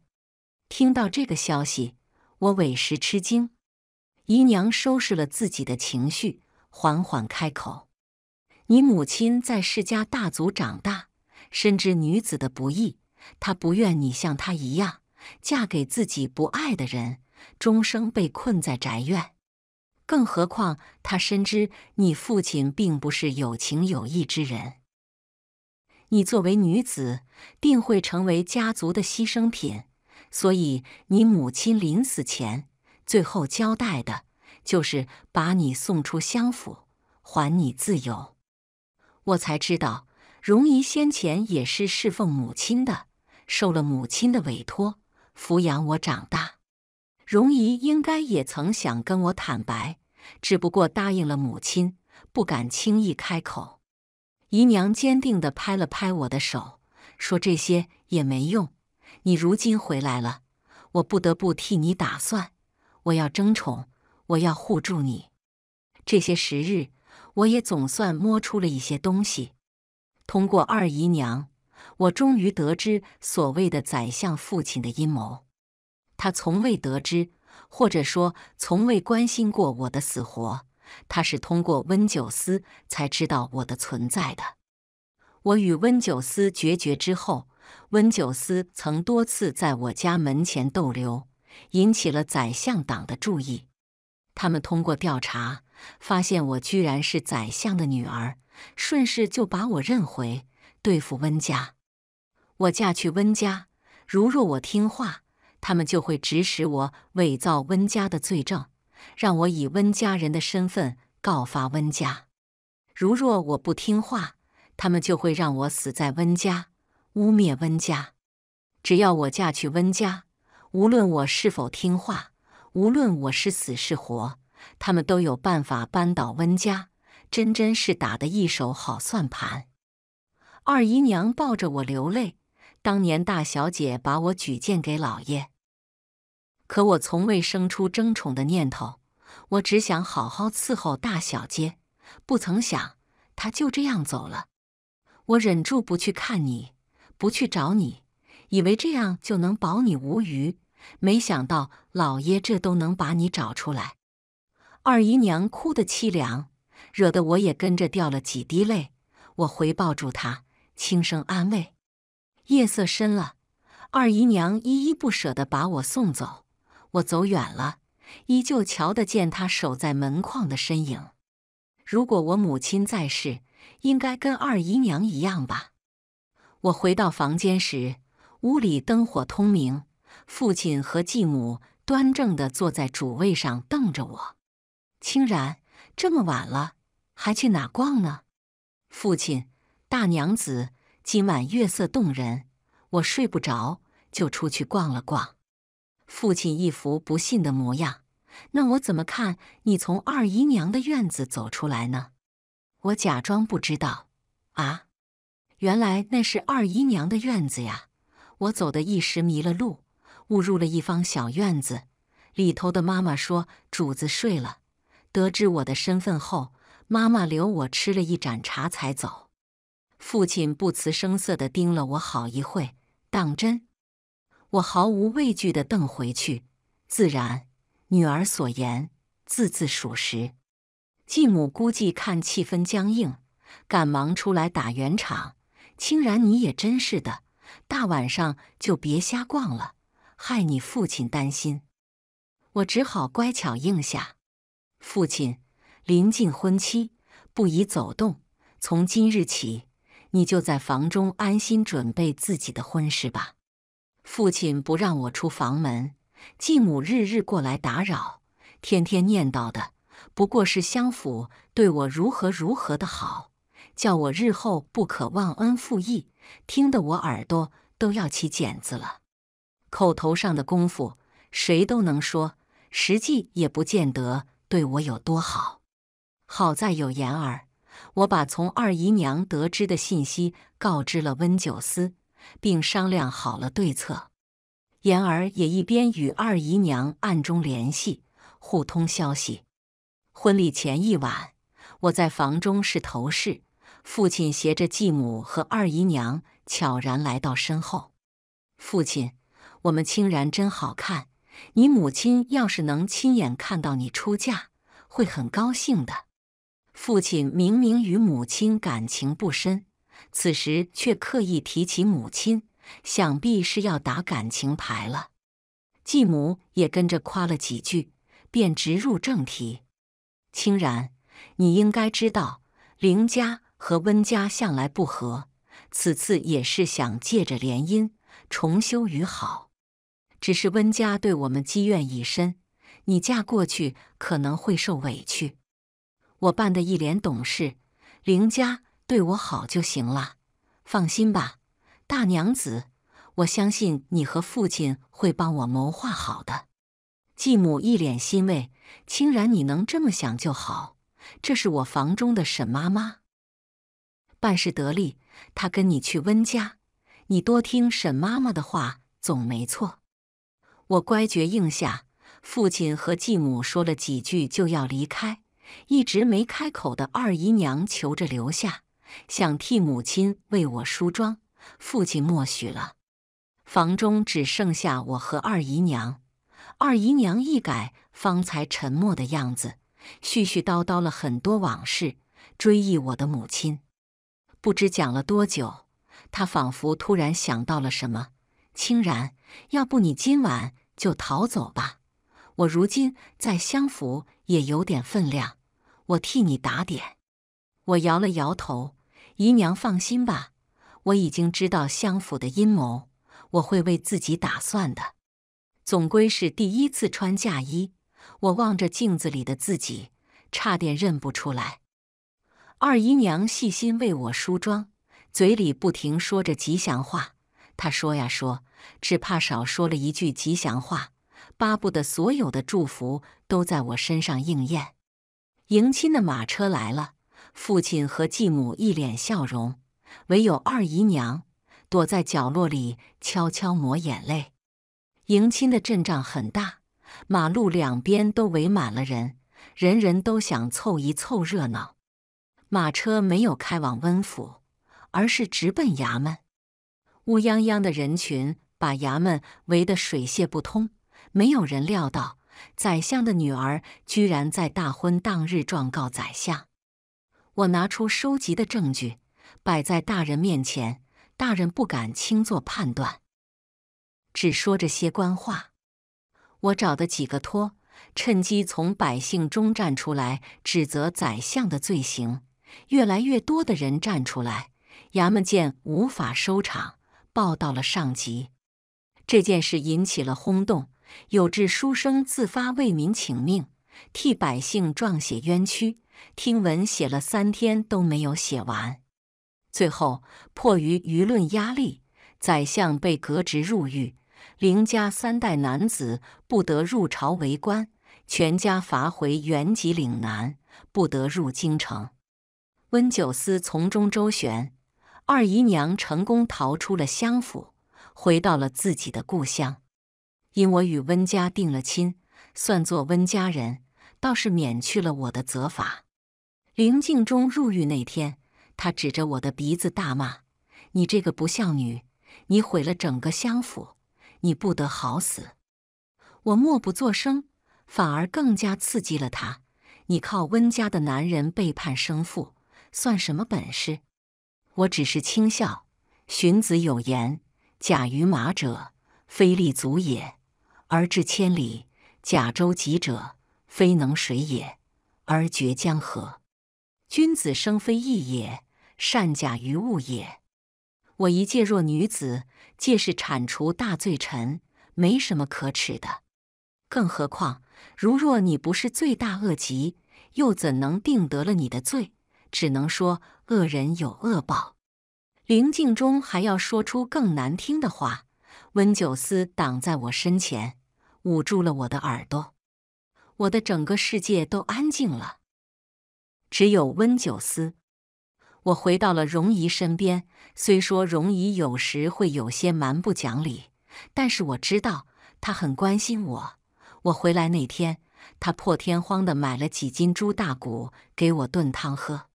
Speaker 1: 听到这个消息，我委实吃惊。姨娘收拾了自己的情绪，缓缓开口：“你母亲在世家大族长大，深知女子的不易。她不愿你像她一样，嫁给自己不爱的人，终生被困在宅院。更何况，她深知你父亲并不是有情有义之人。”你作为女子，定会成为家族的牺牲品，所以你母亲临死前最后交代的就是把你送出相府，还你自由。我才知道，容姨先前也是侍奉母亲的，受了母亲的委托抚养我长大。容姨应该也曾想跟我坦白，只不过答应了母亲，不敢轻易开口。姨娘坚定地拍了拍我的手，说：“这些也没用。你如今回来了，我不得不替你打算。我要争宠，我要护住你。这些时日，我也总算摸出了一些东西。通过二姨娘，我终于得知所谓的宰相父亲的阴谋。他从未得知，或者说从未关心过我的死活。”他是通过温九思才知道我的存在的。我与温九思决绝之后，温九思曾多次在我家门前逗留，引起了宰相党的注意。他们通过调查，发现我居然是宰相的女儿，顺势就把我认回，对付温家。我嫁去温家，如若我听话，他们就会指使我伪造温家的罪证。让我以温家人的身份告发温家，如若我不听话，他们就会让我死在温家，污蔑温家。只要我嫁去温家，无论我是否听话，无论我是死是活，他们都有办法扳倒温家。真真是打的一手好算盘。二姨娘抱着我流泪，当年大小姐把我举荐给老爷。可我从未生出争宠的念头，我只想好好伺候大小姐。不曾想她就这样走了。我忍住不去看你，不去找你，以为这样就能保你无虞。没想到老爷这都能把你找出来。二姨娘哭得凄凉，惹得我也跟着掉了几滴泪。我回抱住她，轻声安慰。夜色深了，二姨娘依依不舍地把我送走。我走远了，依旧瞧得见他守在门框的身影。如果我母亲在世，应该跟二姨娘一样吧。我回到房间时，屋里灯火通明，父亲和继母端正地坐在主位上瞪着我。清然，这么晚了，还去哪逛呢？父亲，大娘子，今晚月色动人，我睡不着，就出去逛了逛。父亲一副不信的模样，那我怎么看你从二姨娘的院子走出来呢？我假装不知道。啊，原来那是二姨娘的院子呀！我走的一时迷了路，误入了一方小院子，里头的妈妈说主子睡了。得知我的身份后，妈妈留我吃了一盏茶才走。父亲不辞声色地盯了我好一会，当真？我毫无畏惧的瞪回去，自然，女儿所言字字属实。继母估计看气氛僵硬，赶忙出来打圆场：“清然，你也真是的，大晚上就别瞎逛了，害你父亲担心。”我只好乖巧应下。父亲临近婚期，不宜走动，从今日起，你就在房中安心准备自己的婚事吧。父亲不让我出房门，继母日日过来打扰，天天念叨的不过是相府对我如何如何的好，叫我日后不可忘恩负义，听得我耳朵都要起茧子了。口头上的功夫谁都能说，实际也不见得对我有多好。好在有言儿，我把从二姨娘得知的信息告知了温九思。并商量好了对策，妍儿也一边与二姨娘暗中联系，互通消息。婚礼前一晚，我在房中试头饰，父亲携着继母和二姨娘悄然来到身后。父亲，我们清然真好看，你母亲要是能亲眼看到你出嫁，会很高兴的。父亲明明与母亲感情不深。此时却刻意提起母亲，想必是要打感情牌了。继母也跟着夸了几句，便直入正题：“清然，你应该知道，林家和温家向来不和，此次也是想借着联姻重修于好。只是温家对我们积怨已深，你嫁过去可能会受委屈。”我办的一脸懂事，林家。对我好就行了，放心吧，大娘子，我相信你和父亲会帮我谋划好的。继母一脸欣慰：“清然，你能这么想就好。这是我房中的沈妈妈，办事得力，她跟你去温家，你多听沈妈妈的话，总没错。”我乖觉应下。父亲和继母说了几句，就要离开。一直没开口的二姨娘求着留下。想替母亲为我梳妆，父亲默许了。房中只剩下我和二姨娘，二姨娘一改方才沉默的样子，絮絮叨叨了很多往事，追忆我的母亲。不知讲了多久，她仿佛突然想到了什么，清然，要不你今晚就逃走吧？我如今在相府也有点分量，我替你打点。我摇了摇头。姨娘放心吧，我已经知道相府的阴谋，我会为自己打算的。总归是第一次穿嫁衣，我望着镜子里的自己，差点认不出来。二姨娘细心为我梳妆，嘴里不停说着吉祥话。她说呀说，只怕少说了一句吉祥话，巴不得所有的祝福都在我身上应验。迎亲的马车来了。父亲和继母一脸笑容，唯有二姨娘躲在角落里悄悄抹眼泪。迎亲的阵仗很大，马路两边都围满了人，人人都想凑一凑热闹。马车没有开往温府，而是直奔衙门。乌泱泱的人群把衙门围得水泄不通。没有人料到，宰相的女儿居然在大婚当日状告宰相。我拿出收集的证据，摆在大人面前，大人不敢轻做判断，只说着些官话。我找的几个托，趁机从百姓中站出来指责宰相的罪行，越来越多的人站出来，衙门见无法收场，报到了上级。这件事引起了轰动，有志书生自发为民请命，替百姓撰写冤屈。听闻写了三天都没有写完，最后迫于舆论压力，宰相被革职入狱，林家三代男子不得入朝为官，全家罚回原籍岭南，不得入京城。温九思从中周旋，二姨娘成功逃出了相府，回到了自己的故乡。因我与温家定了亲，算作温家人，倒是免去了我的责罚。林敬忠入狱那天，他指着我的鼻子大骂：“你这个不孝女，你毁了整个相府，你不得好死！”我默不作声，反而更加刺激了他：“你靠温家的男人背叛生父，算什么本事？”我只是轻笑。荀子有言：“甲与马者，非利足也，而致千里；甲舟楫者，非能水也，而绝江河。”君子生非异也，善假于物也。我一介弱女子，借势铲除大罪臣，没什么可耻的。更何况，如若你不是罪大恶极，又怎能定得了你的罪？只能说恶人有恶报。灵境中还要说出更难听的话，温九思挡在我身前，捂住了我的耳朵。我的整个世界都安静了。只有温九思，我回到了容姨身边。虽说容姨有时会有些蛮不讲理，但是我知道她很关心我。我回来那天，她破天荒地买了几斤猪大骨给我炖汤喝。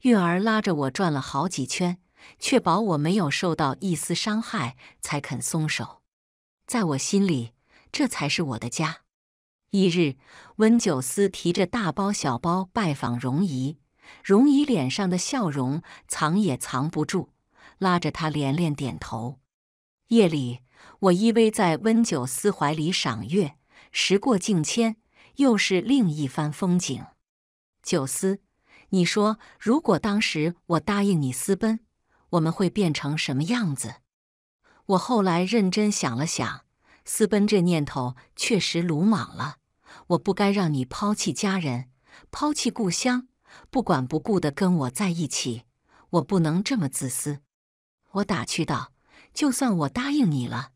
Speaker 1: 月儿拉着我转了好几圈，确保我没有受到一丝伤害，才肯松手。在我心里，这才是我的家。一日，温九思提着大包小包拜访容姨，容姨脸上的笑容藏也藏不住，拉着他连连点头。夜里，我依偎在温九思怀里赏月。时过境迁，又是另一番风景。九思，你说，如果当时我答应你私奔，我们会变成什么样子？我后来认真想了想，私奔这念头确实鲁莽了。我不该让你抛弃家人，抛弃故乡，不管不顾的跟我在一起。我不能这么自私。我打趣道：“就算我答应你了，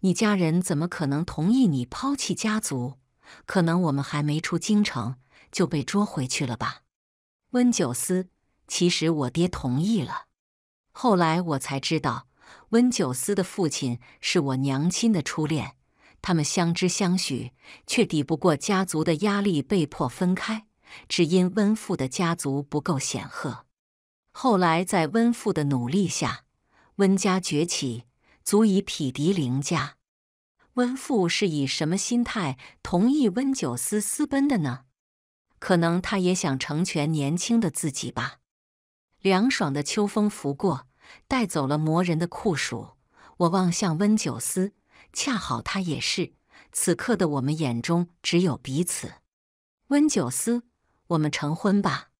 Speaker 1: 你家人怎么可能同意你抛弃家族？可能我们还没出京城，就被捉回去了吧？”温九思，其实我爹同意了。后来我才知道，温九思的父亲是我娘亲的初恋。他们相知相许，却抵不过家族的压力，被迫分开。只因温父的家族不够显赫。后来，在温父的努力下，温家崛起，足以匹敌林家。温父是以什么心态同意温九思私奔的呢？可能他也想成全年轻的自己吧。凉爽的秋风拂过，带走了磨人的酷暑。我望向温九思。恰好他也是。此刻的我们眼中只有彼此。温九思，我们成婚吧。